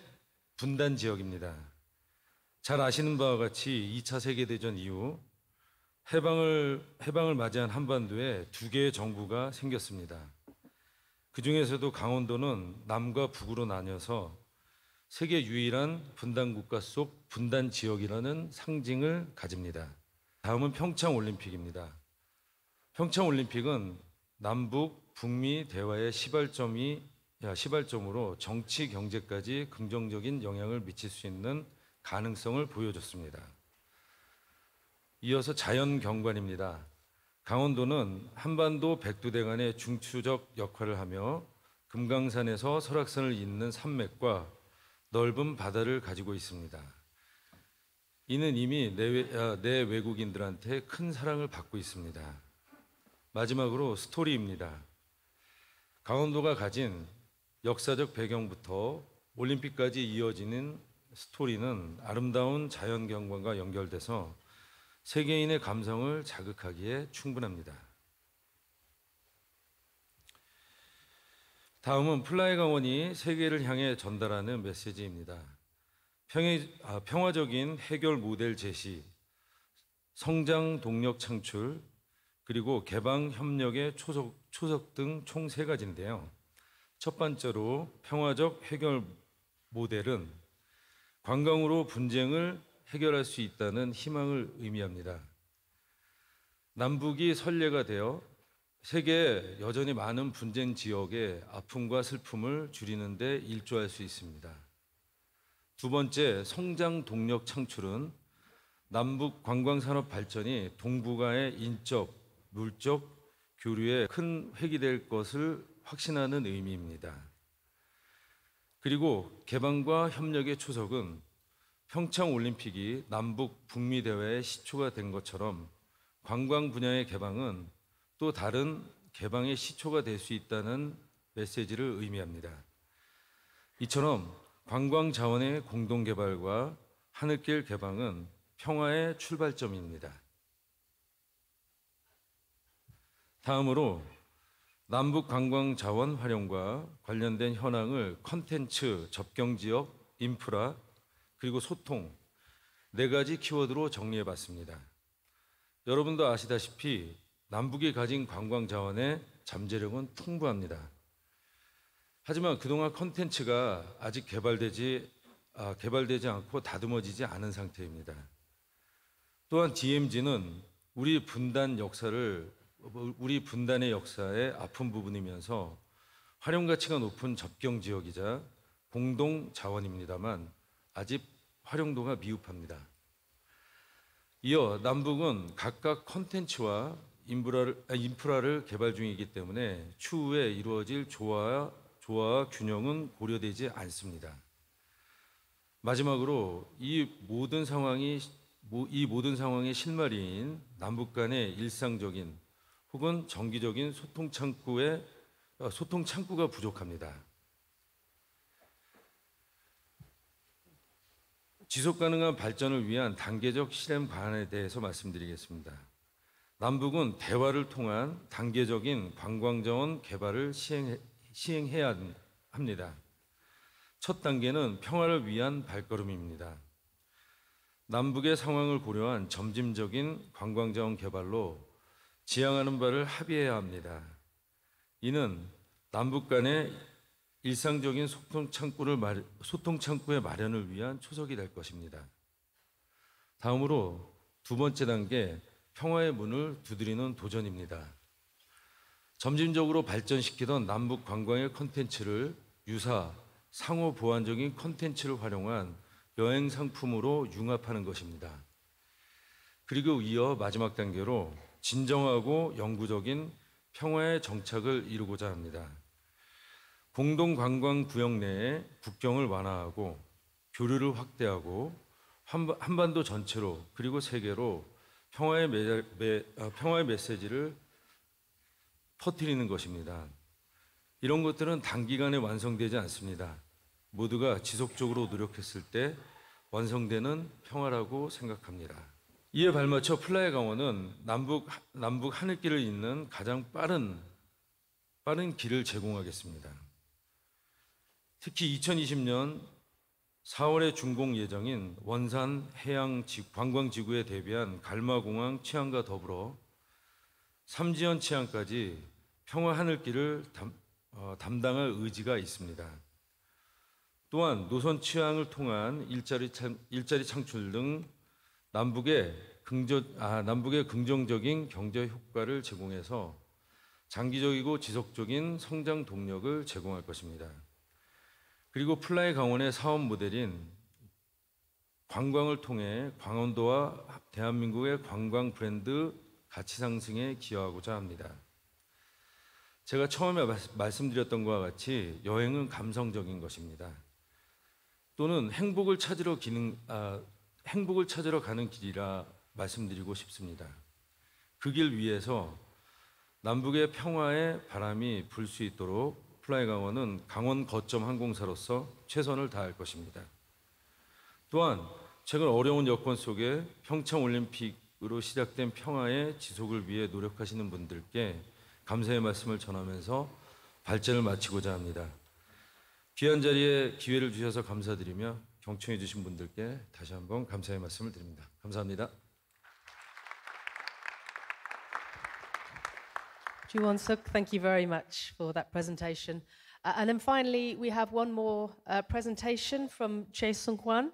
분단 지역입니다. 잘 아시는 바와 같이 2차 세계대전 이후 해방을, 해방을 맞이한 한반도에 두 개의 정부가 생겼습니다. 그 중에서도 강원도는 남과 북으로 나뉘어서 세계 유일한 분단국가 속 분단 지역이라는 상징을 가집니다. 다음은 평창올림픽입니다. 평창올림픽은 남북, 북미 대화의 시발점이 시발점으로 정치 경제까지 긍정적인 영향을 미칠 수 있는 가능성을 보여줬습니다. 이어서 자연 경관입니다. 강원도는 한반도 백두대간의 중추적 역할을 하며 금강산에서 설악산을 잇는 산맥과 넓은 바다를 가지고 있습니다. 이는 이미 내외, 아, 국인들한테큰 사랑을 받고 있습니다. 마지막으로 스토리입니다. 강원도가 가진 역사적 배경부터 올림픽까지 이어지는 스토리는 아름다운 자연 경관과 연결돼서 세계인의 감성을 자극하기에 충분합니다. 다음은 플라이 강원이 세계를 향해 전달하는 메시지입니다. 아, 평화, 적인 해결 모델 제시, 성장 동력 창출, 그리고 개방 협력의 초석, 초석 등총 세 가지인데요. 첫 번째로 평화적 해결 모델은 관광으로 분쟁을 해결할 수 있다는 희망을 의미합니다. 남북이 선례가 되어 세계 여전히 많은 분쟁 지역의 아픔과 슬픔을 줄이는 데 일조할 수 있습니다. 두 번째, 성장 동력 창출은 남북 관광산업 발전이 동북아의 인적, 물적 교류에 큰 획이 될 것을 확신하는 의미입니다. 그리고 개방과 협력의 초석은 평창 올림픽이 남북 북미 대회의 시초가 된 것처럼 관광 분야의 개방은 또 다른 개방의 시초가 될 수 있다는 메시지를 의미합니다. 이처럼 관광 자원의 공동 개발과 하늘길 개방은 평화의 출발점입니다. 다음으로 남북 관광 자원 활용과 관련된 현황을 컨텐츠, 접경 지역, 인프라, 그리고 소통 네 가지 키워드로 정리해 봤습니다. 여러분도 아시다시피 남북이 가진 관광 자원의 잠재력은 풍부합니다. 하지만 그동안 컨텐츠가 아직 개발되지 아, 개발되지 않고 다듬어지지 않은 상태입니다. 또한 DMZ는 우리 분단 역사를 우리 분단의 역사의 아픈 부분이면서 활용 가치가 높은 접경 지역이자 공동 자원입니다만 아직 활용도가 미흡합니다. 이어 남북은 각각 컨텐츠와 인프라를, 아, 인프라를 개발 중이기 때문에 추후에 이루어질 조화조화 균형은 고려되지 않습니다. 마지막으로 이 모든 상황이 이 모든 상황의 실마리인 남북 간의 일상적인 혹은 정기적인 소통 창구에 어, 소통 창구가 부족합니다. 지속 가능한 발전을 위한 단계적 실행 방안에 대해서 말씀드리겠습니다. 남북은 대화를 통한 단계적인 관광 자원 개발을 시행 시행해야 합니다. 첫 단계는 평화를 위한 발걸음입니다. 남북의 상황을 고려한 점진적인 관광 자원 개발로 지향하는 바를 합의해야 합니다. 이는 남북 간의 일상적인 소통 창구를 소통 창구의 마련을 위한 초석이 될 것입니다. 다음으로 두 번째 단계 평화의 문을 두드리는 도전입니다. 점진적으로 발전시키던 남북 관광의 컨텐츠를 유사 상호 보완적인 컨텐츠를 활용한 여행 상품으로 융합하는 것입니다. 그리고 이어 마지막 단계로 진정하고 영구적인 평화의 정착을 이루고자 합니다. 공동 관광 구역 내에 국경을 완화하고 교류를 확대하고 한반도 전체로 그리고 세계로 평화의, 메, 메, 아, 평화의 메시지를 퍼뜨리는 것입니다. 이런 것들은 단기간에 완성되지 않습니다. 모두가 지속적으로 노력했을 때 완성되는 평화라고 생각합니다. 이에 발맞춰 플라이 강원은 남북, 남북 하늘길을 잇는 가장 빠른, 빠른 길을 제공하겠습니다. 특히 2020년 4월에 준공 예정인 원산 해양 관광지구에 대비한 갈마공항 치안과 더불어 삼지연 치안까지 평화 하늘길을 담, 어, 담당할 의지가 있습니다. 또한 노선 취향을 통한 일자리, 참, 일자리 창출 등 남북의 긍정 아, 남북의 긍정적인 경제 효과를 제공해서 장기적이고 지속적인 성장 동력을 제공할 것입니다. 그리고 플라이 강원의 사업 모델인 관광을 통해 강원도와 대한민국의 관광 브랜드 가치 상승에 기여하고자 합니다. 제가 처음에 말씀드렸던 것과 같이 여행은 감성적인 것입니다. 또는 행복을 찾으러 기능, 아, 행복을 찾으러 가는 길이라 말씀드리고 싶습니다. 그 길 위에서 남북의 평화의 바람이 불 수 있도록 플라이 강원은 강원 거점 항공사로서 최선을 다할 것입니다. 또한 최근 어려운 여건 속에 평창 올림픽으로 시작된 평화의 지속을 위해 노력하시는 분들께 감사의 말씀을 전하면서 발전을 마치고자 합니다. 귀한 자리에 기회를 주셔서 감사드리며 경청해 주신 분들께 다시 한번 감사의 말씀을 드립니다. 감사합니다. Juwon Suk, thank you very much for that presentation. Uh, and then finally, we have one more uh, presentation from Che Sung Hwan.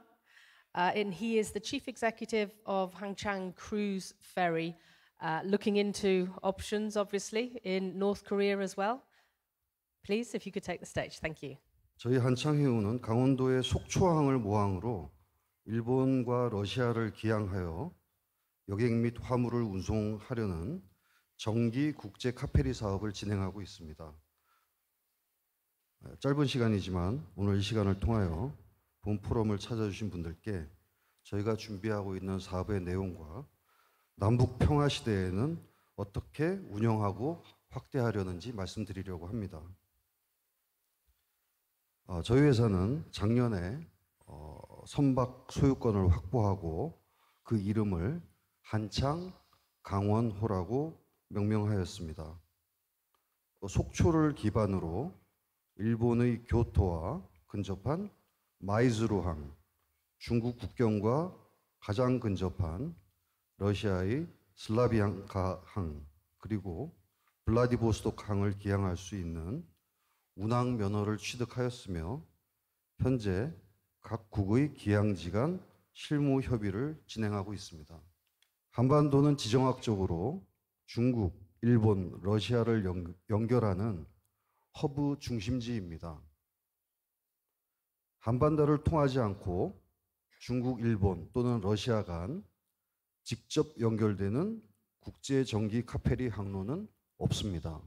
Uh, and he is the chief executive of Hangchang Cruise Ferry, uh, looking into options, obviously, in North Korea as well. Please, if you could take the stage. Thank you. 저희 한창해운은 강원도의 속초항을 모항으로 일본과 러시아를 기항하여 여객 및 화물을 운송하려는 정기 국제 카페리 사업을 진행하고 있습니다. 네, 짧은 시간이지만 오늘 이 시간을 통하여 본 포럼을 찾아주신 분들께 저희가 준비하고 있는 사업의 내용과 남북 평화 시대에는 어떻게 운영하고 확대하려는지 말씀드리려고 합니다. 어, 저희 회사는 작년에 어, 선박 소유권을 확보하고 그 이름을 한창 강원호라고 명명하였습니다. 속초를 기반으로 일본의 교토와 근접한 마이즈루항, 중국 국경과 가장 근접한 러시아의 슬라비앙카항, 그리고 블라디보스톡항을 기항할 수 있는 운항 면허를 취득하였으며 현재 각국의 기양지간 실무 협의를 진행하고 있습니다. 한반도는 지정학적으로 중국, 일본, 러시아를 연, 결하는 허브 중심지입니다. 한반도를 통하지 않고 중국, 일본 또는 러시아 간 직접 연결되는 국제 전기 카페리 항로는 없습니다.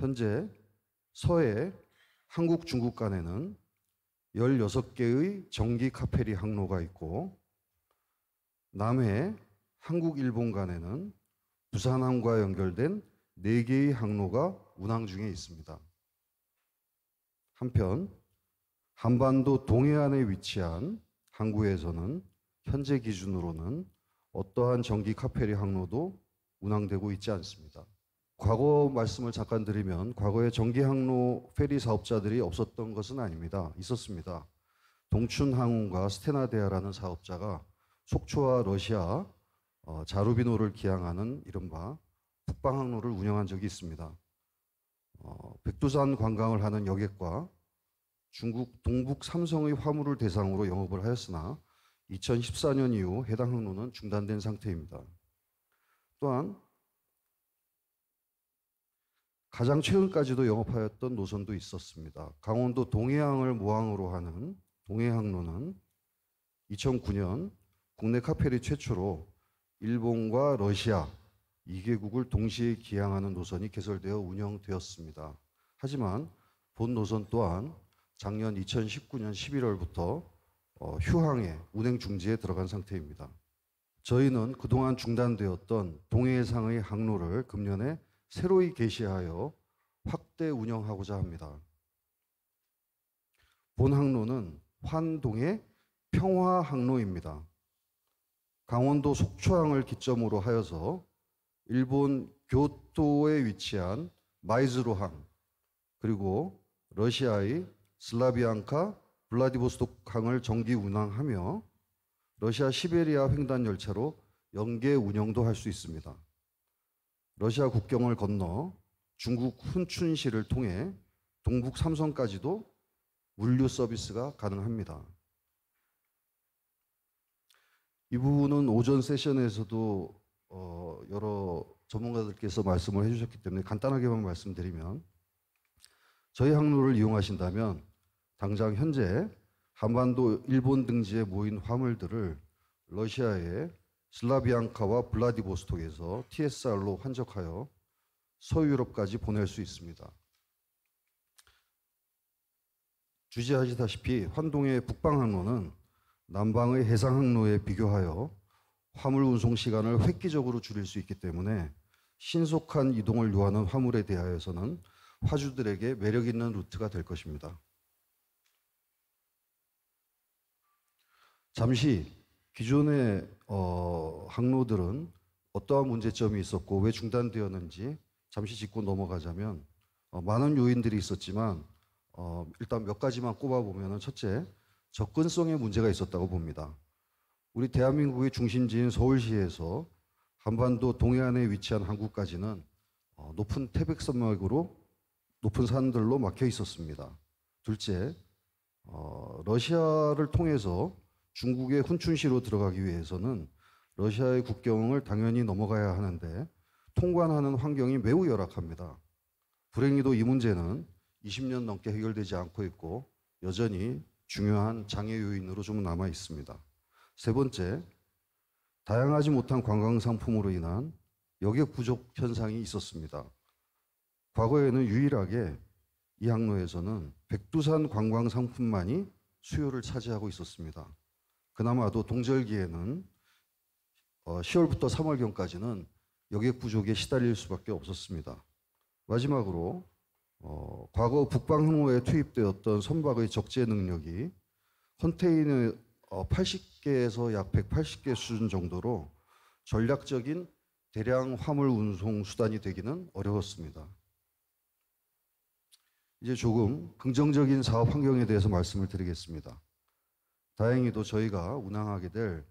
현재 서해 한국 중국 간에는 16개의 전기 카페리 항로가 있고 남해 한국 일본 간에는 부산항과 연결된 4개의 항로가 운항 중에 있습니다. 한편 한반도 동해안에 위치한 항구에서는 현재 기준으로는 어떠한 전기 카페리 항로도 운항되고 있지 않습니다. 과거 말씀을 잠깐 드리면 과거에 전기항로 페리 사업자들이 없었던 것은 아닙니다. 있었습니다. 동춘항운과 스테나데아라는 사업자가 속초와 러시아 어, 자루비노를 기항하는 이른바 북방항로를 운영한 적이 있습니다. 어, 백두산 관광을 하는 여객과 중국 동북 삼성의 화물을 대상으로 영업을 하였으나 2014년 이후 해당 항로는 중단된 상태입니다. 또한 가장 최근까지도 영업하였던 노선도 있었습니다. 강원도 동해항을 모항으로 하는 동해항로는 2009년 국내 카페리 최초로 일본과 러시아 2개국을 동시에 기항하는 노선이 개설되어 운영되었습니다. 하지만 본 노선 또한 작년 2019년 11월부터 어, 휴항에 운행 중지에 들어간 상태입니다. 저희는 그동안 중단되었던 동해상의 항로를 금년에 새로이 개시하여 확대 운영하고자 합니다. 본 항로는 환동의 평화 항로입니다. 강원도 속초항을 기점으로 하여서 일본 교토에 위치한 마이즈로항 그리고 러시아의 슬라비안카 블라디보스토항을 정기 운항하며 러시아 시베리아 횡단 열차로 연계 운영도 할 수 있습니다. 러시아 국경을 건너 중국 훈춘시를 통해 동북 삼성까지도 물류 서비스가 가능합니다. 이 부분은 오전 세션에서도 어 여러 전문가들께서 말씀을 해주셨기 때문에 간단하게만 말씀드리면 저희 항로를 이용하신다면 당장 현재 한반도 일본 등지에 모인 화물들을 러시아에 슬라비앙카와 블라디보스톡에서 TSR로 환적하여 서유럽까지 보낼 수 있습니다. 주제하시다시피 환동의 북방항로는 남방의 해상항로에 비교하여 화물 운송 시간을 획기적으로 줄일 수 있기 때문에 신속한 이동을 요하는 화물에 대하여서는 화주들에게 매력 있는 루트가 될 것입니다. 잠시 기존의 어, 항로들은 어떠한 문제점이 있었고 왜 중단되었는지 잠시 짚고 넘어가자면 어, 많은 요인들이 있었지만 어, 일단 몇 가지만 꼽아보면 첫째 접근성에 문제가 있었다고 봅니다. 우리 대한민국의 중심지인 서울시에서 한반도 동해안에 위치한 한국까지는 어, 높은 태백산맥으로 높은 산들로 막혀 있었습니다. 둘째, 어, 러시아를 통해서 중국의 훈춘시로 들어가기 위해서는 러시아의 국경을 당연히 넘어가야 하는데 통관하는 환경이 매우 열악합니다. 불행히도 이 문제는 20년 넘게 해결되지 않고 있고 여전히 중요한 장애 요인으로 좀 남아 있습니다. 세 번째, 다양하지 못한 관광 상품으로 인한 여객 부족 현상이 있었습니다. 과거에는 유일하게 이 항로에서는 백두산 관광 상품만이 수요를 차지하고 있었습니다. 그나마도 동절기에는 10월부터 어, 3월경까지는 여객 부족에 시달릴 수밖에 없었습니다. 마지막으로 어, 과거 북방 항로에 투입되었던 선박의 적재 능력이 컨테이너 80개에서 어, 약 180개 수준 정도로 전략적인 대량 화물 운송 수단이 되기는 어려웠습니다. 이제 조금 긍정적인 사업 환경에 대해서 말씀을 드리겠습니다. 다행히도 저희가 운항하게 될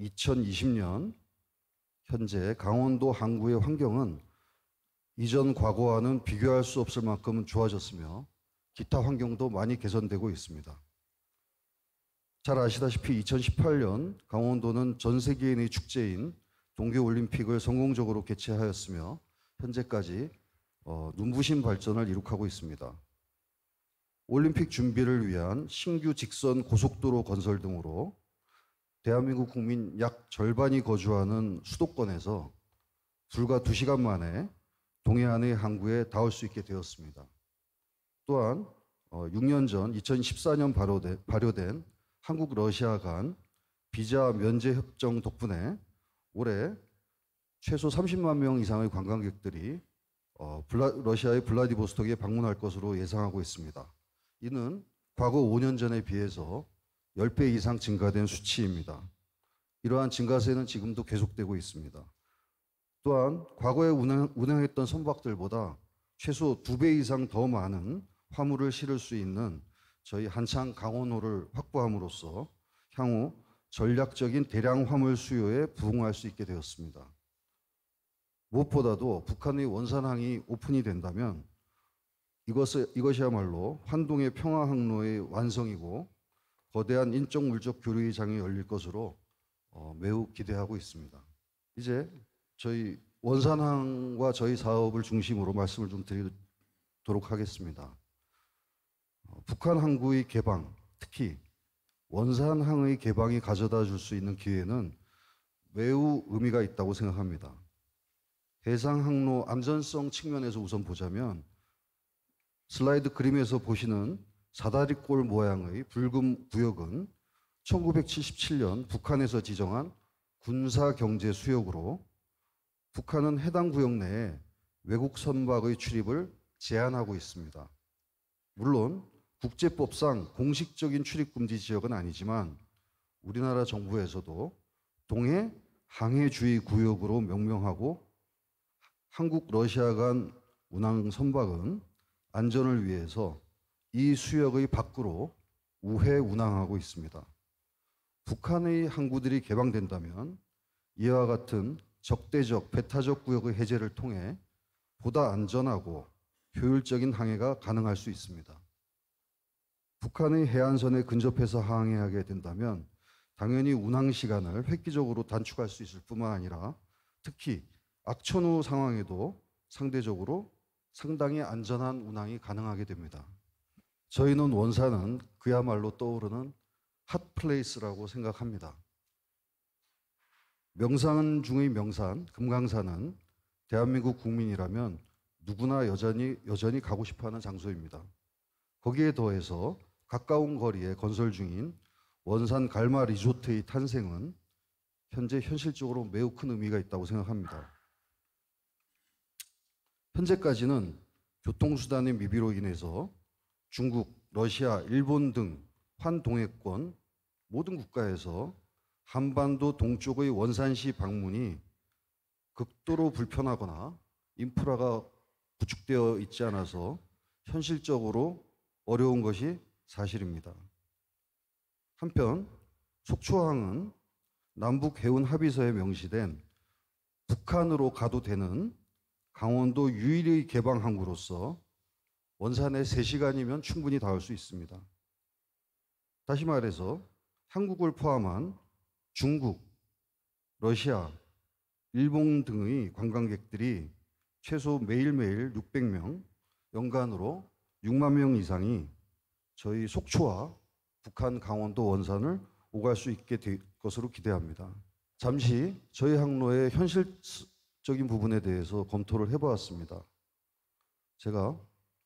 2020년 현재 강원도 항구의 환경은 이전 과거와는 비교할 수 없을 만큼 좋아졌으며 기타 환경도 많이 개선되고 있습니다. 잘 아시다시피 2018년 강원도는 전 세계인의 축제인 동계올림픽을 성공적으로 개최하였으며 현재까지 어, 눈부신 발전을 이룩하고 있습니다. 올림픽 준비를 위한 신규 직선 고속도로 건설 등으로 대한민국 국민 약 절반이 거주하는 수도권에서 불과 2시간 만에 동해안의 항구에 닿을 수 있게 되었습니다. 또한 6년 어, 전 2014년 발효된 한국 러시아 간 비자 면제 협정 덕분에 올해 최소 30만 명 이상의 관광객들이 어, 러시아의 블라디보스톡에 방문할 것으로 예상하고 있습니다. 이는 과거 5년 전에 비해서 10배 이상 증가된 수치입니다. 이러한 증가세는 지금도 계속되고 있습니다. 또한 과거에 운행, 운행했던 선박들보다 최소 2배 이상 더 많은 화물을 실을 수 있는 저희 한창 강원호를 확보함으로써 향후 전략적인 대량 화물 수요에 부응할 수 있게 되었습니다. 무엇보다도 북한의 원산항이 오픈이 된다면 이것을, 이것이야말로 환동의 평화 항로의 완성이고 거대한 인적 물적 교류의 장이 열릴 것으로 어, 매우 기대하고 있습니다. 이제 저희 원산항과 저희 사업을 중심으로 말씀을 좀 드리도록 하겠습니다. 어, 북한 항구의 개방, 특히 원산항의 개방이 가져다 줄 수 있는 기회는 매우 의미가 있다고 생각합니다. 해상 항로 안전성 측면에서 우선 보자면 슬라이드 그림에서 보시는 사다리꼴 모양의 붉은 구역은 1977년 북한에서 지정한 군사경제수역으로 북한은 해당 구역 내에 외국 선박의 출입을 제한하고 있습니다. 물론 국제법상 공식적인 출입금지 지역은 아니지만 우리나라 정부에서도 동해 항해주의 구역으로 명명하고 한국 러시아 간 운항 선박은 안전을 위해서 이 수역의 밖으로 우회 운항하고 있습니다. 북한의 항구들이 개방된다면 이와 같은 적대적 배타적 구역의 해제를 통해 보다 안전하고 효율적인 항해가 가능할 수 있습니다. 북한의 해안선에 근접해서 항해하게 된다면 당연히 운항 시간을 획기적으로 단축할 수 있을 뿐만 아니라 특히 악천후 상황에도 상대적으로 상당히 안전한 운항이 가능하게 됩니다. 저희는 원산은 그야말로 떠오르는 핫플레이스라고 생각합니다. 명산 중의 명산, 금강산은 대한민국 국민이라면 누구나 여전히, 여전히 가고 싶어 하는 장소입니다. 거기에 더해서 가까운 거리에 건설 중인 원산 갈마 리조트의 탄생은 현재 현실적으로 매우 큰 의미가 있다고 생각합니다. 현재까지는 교통수단의 미비로 인해서 중국, 러시아, 일본 등 환동해권 모든 국가에서 한반도 동쪽의 원산시 방문이 극도로 불편하거나 인프라가 구축되어 있지 않아서 현실적으로 어려운 것이 사실입니다. 한편 속초항은 남북 해운 합의서에 명시된 북한으로 가도 되는 강원도 유일의 개방 항구로서 원산에 3시간이면 충분히 닿을 수 있습니다. 다시 말해서 한국을 포함한 중국, 러시아, 일본 등의 관광객들이 최소 매일매일 600명, 연간으로 6만 명 이상이 저희 속초와 북한 강원도 원산을 오갈 수 있게 될 것으로 기대합니다. 잠시 저희 항로의 현실 적인 부분에 대해서 검토를 해보았습니다. 제가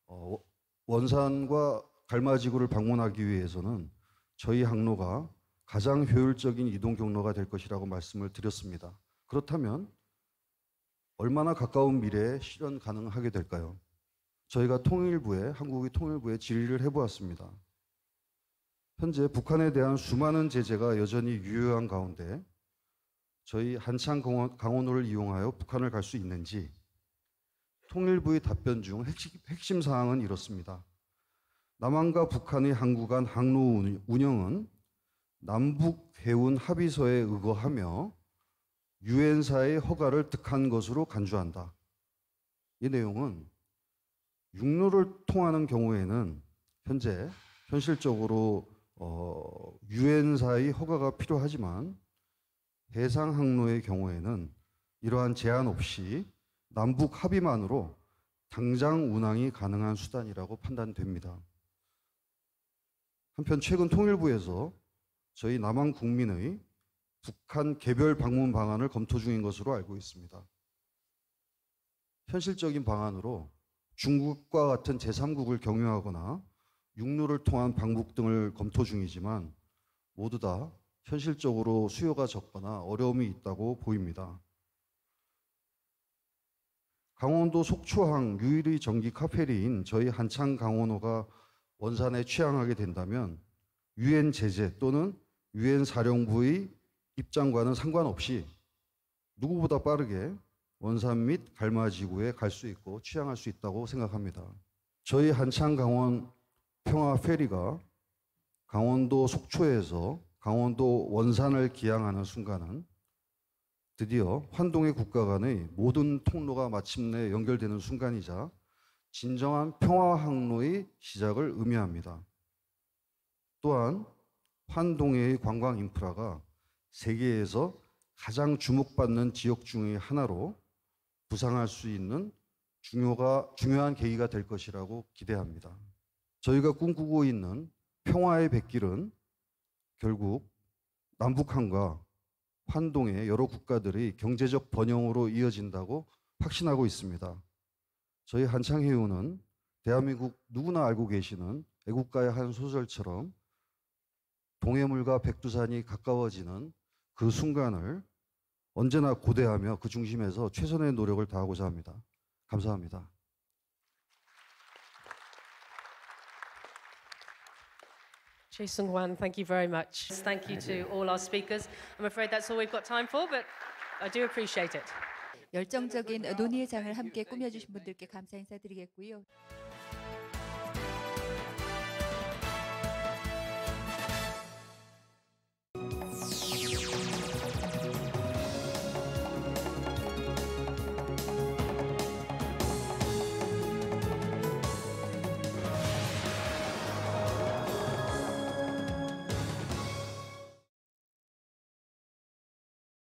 어, 원산과 갈마지구를 방문하기 위해서는 저희 항로가 가장 효율적인 이동 경로가 될 것이라고 말씀을 드렸습니다. 그렇다면 얼마나 가까운 미래에 실현 가능하게 될까요? 저희가 통일부에 한국의 통일부에 질의를 해보았습니다. 현재 북한에 대한 수많은 제재가 여전히 유효한 가운데 저희 한창 강원호를 이용하여 북한을 갈 수 있는지 통일부의 답변 중 핵심, 사항은 이렇습니다. 남한과 북한의 항구 간 항로 운영은 남북 해운 합의서에 의거하며 유엔사의 허가를 득한 것으로 간주한다. 이 내용은 육로를 통하는 경우에는 현재 현실적으로 어, 유엔사의 허가가 필요하지만 해상 항로의 경우에는 이러한 제한 없이 남북 합의만으로 당장 운항이 가능한 수단이라고 판단됩니다. 한편 최근 통일부에서 저희 남한 국민의 북한 개별 방문 방안을 검토 중인 것으로 알고 있습니다. 현실적인 방안으로 중국과 같은 제3국을 경유하거나 육로를 통한 방북 등을 검토 중이지만 모두 다 현실적으로 수요가 적거나 어려움이 있다고 보입니다. 강원도 속초항 유일의 전기 카페리인 저희 한창 강원호가 원산에 취항하게 된다면 유엔 제재 또는 유엔 사령부의 입장과는 상관없이 누구보다 빠르게 원산 및 갈마지구에 갈 수 있고 취항할 수 있다고 생각합니다. 저희 한창 강원 평화 페리가 강원도 속초에서 강원도 원산을 기항하는 순간은 드디어 환동의 국가 간의 모든 통로가 마침내 연결되는 순간이자 진정한 평화 항로의 시작을 의미합니다. 또한 환동의 관광 인프라가 세계에서 가장 주목받는 지역 중의 하나로 부상할 수 있는 중요가, 중요한 계기가 될 것이라고 기대합니다. 저희가 꿈꾸고 있는 평화의 백길은 결국 남북한과 환동의 여러 국가들이 경제적 번영으로 이어진다고 확신하고 있습니다. 저희 한창해운은 대한민국 누구나 알고 계시는 애국가의 한 소절처럼 동해물과 백두산이 가까워지는 그 순간을 언제나 고대하며 그 중심에서 최선의 노력을 다하고자 합니다. 감사합니다. Jason Wan, thank you very much. Thank you to all our speakers. I'm afraid that's all we've got time for, but I do appreciate it. 열정적인 논의의 장을 함께 꾸며주신 분들께 감사 인사드리겠고요.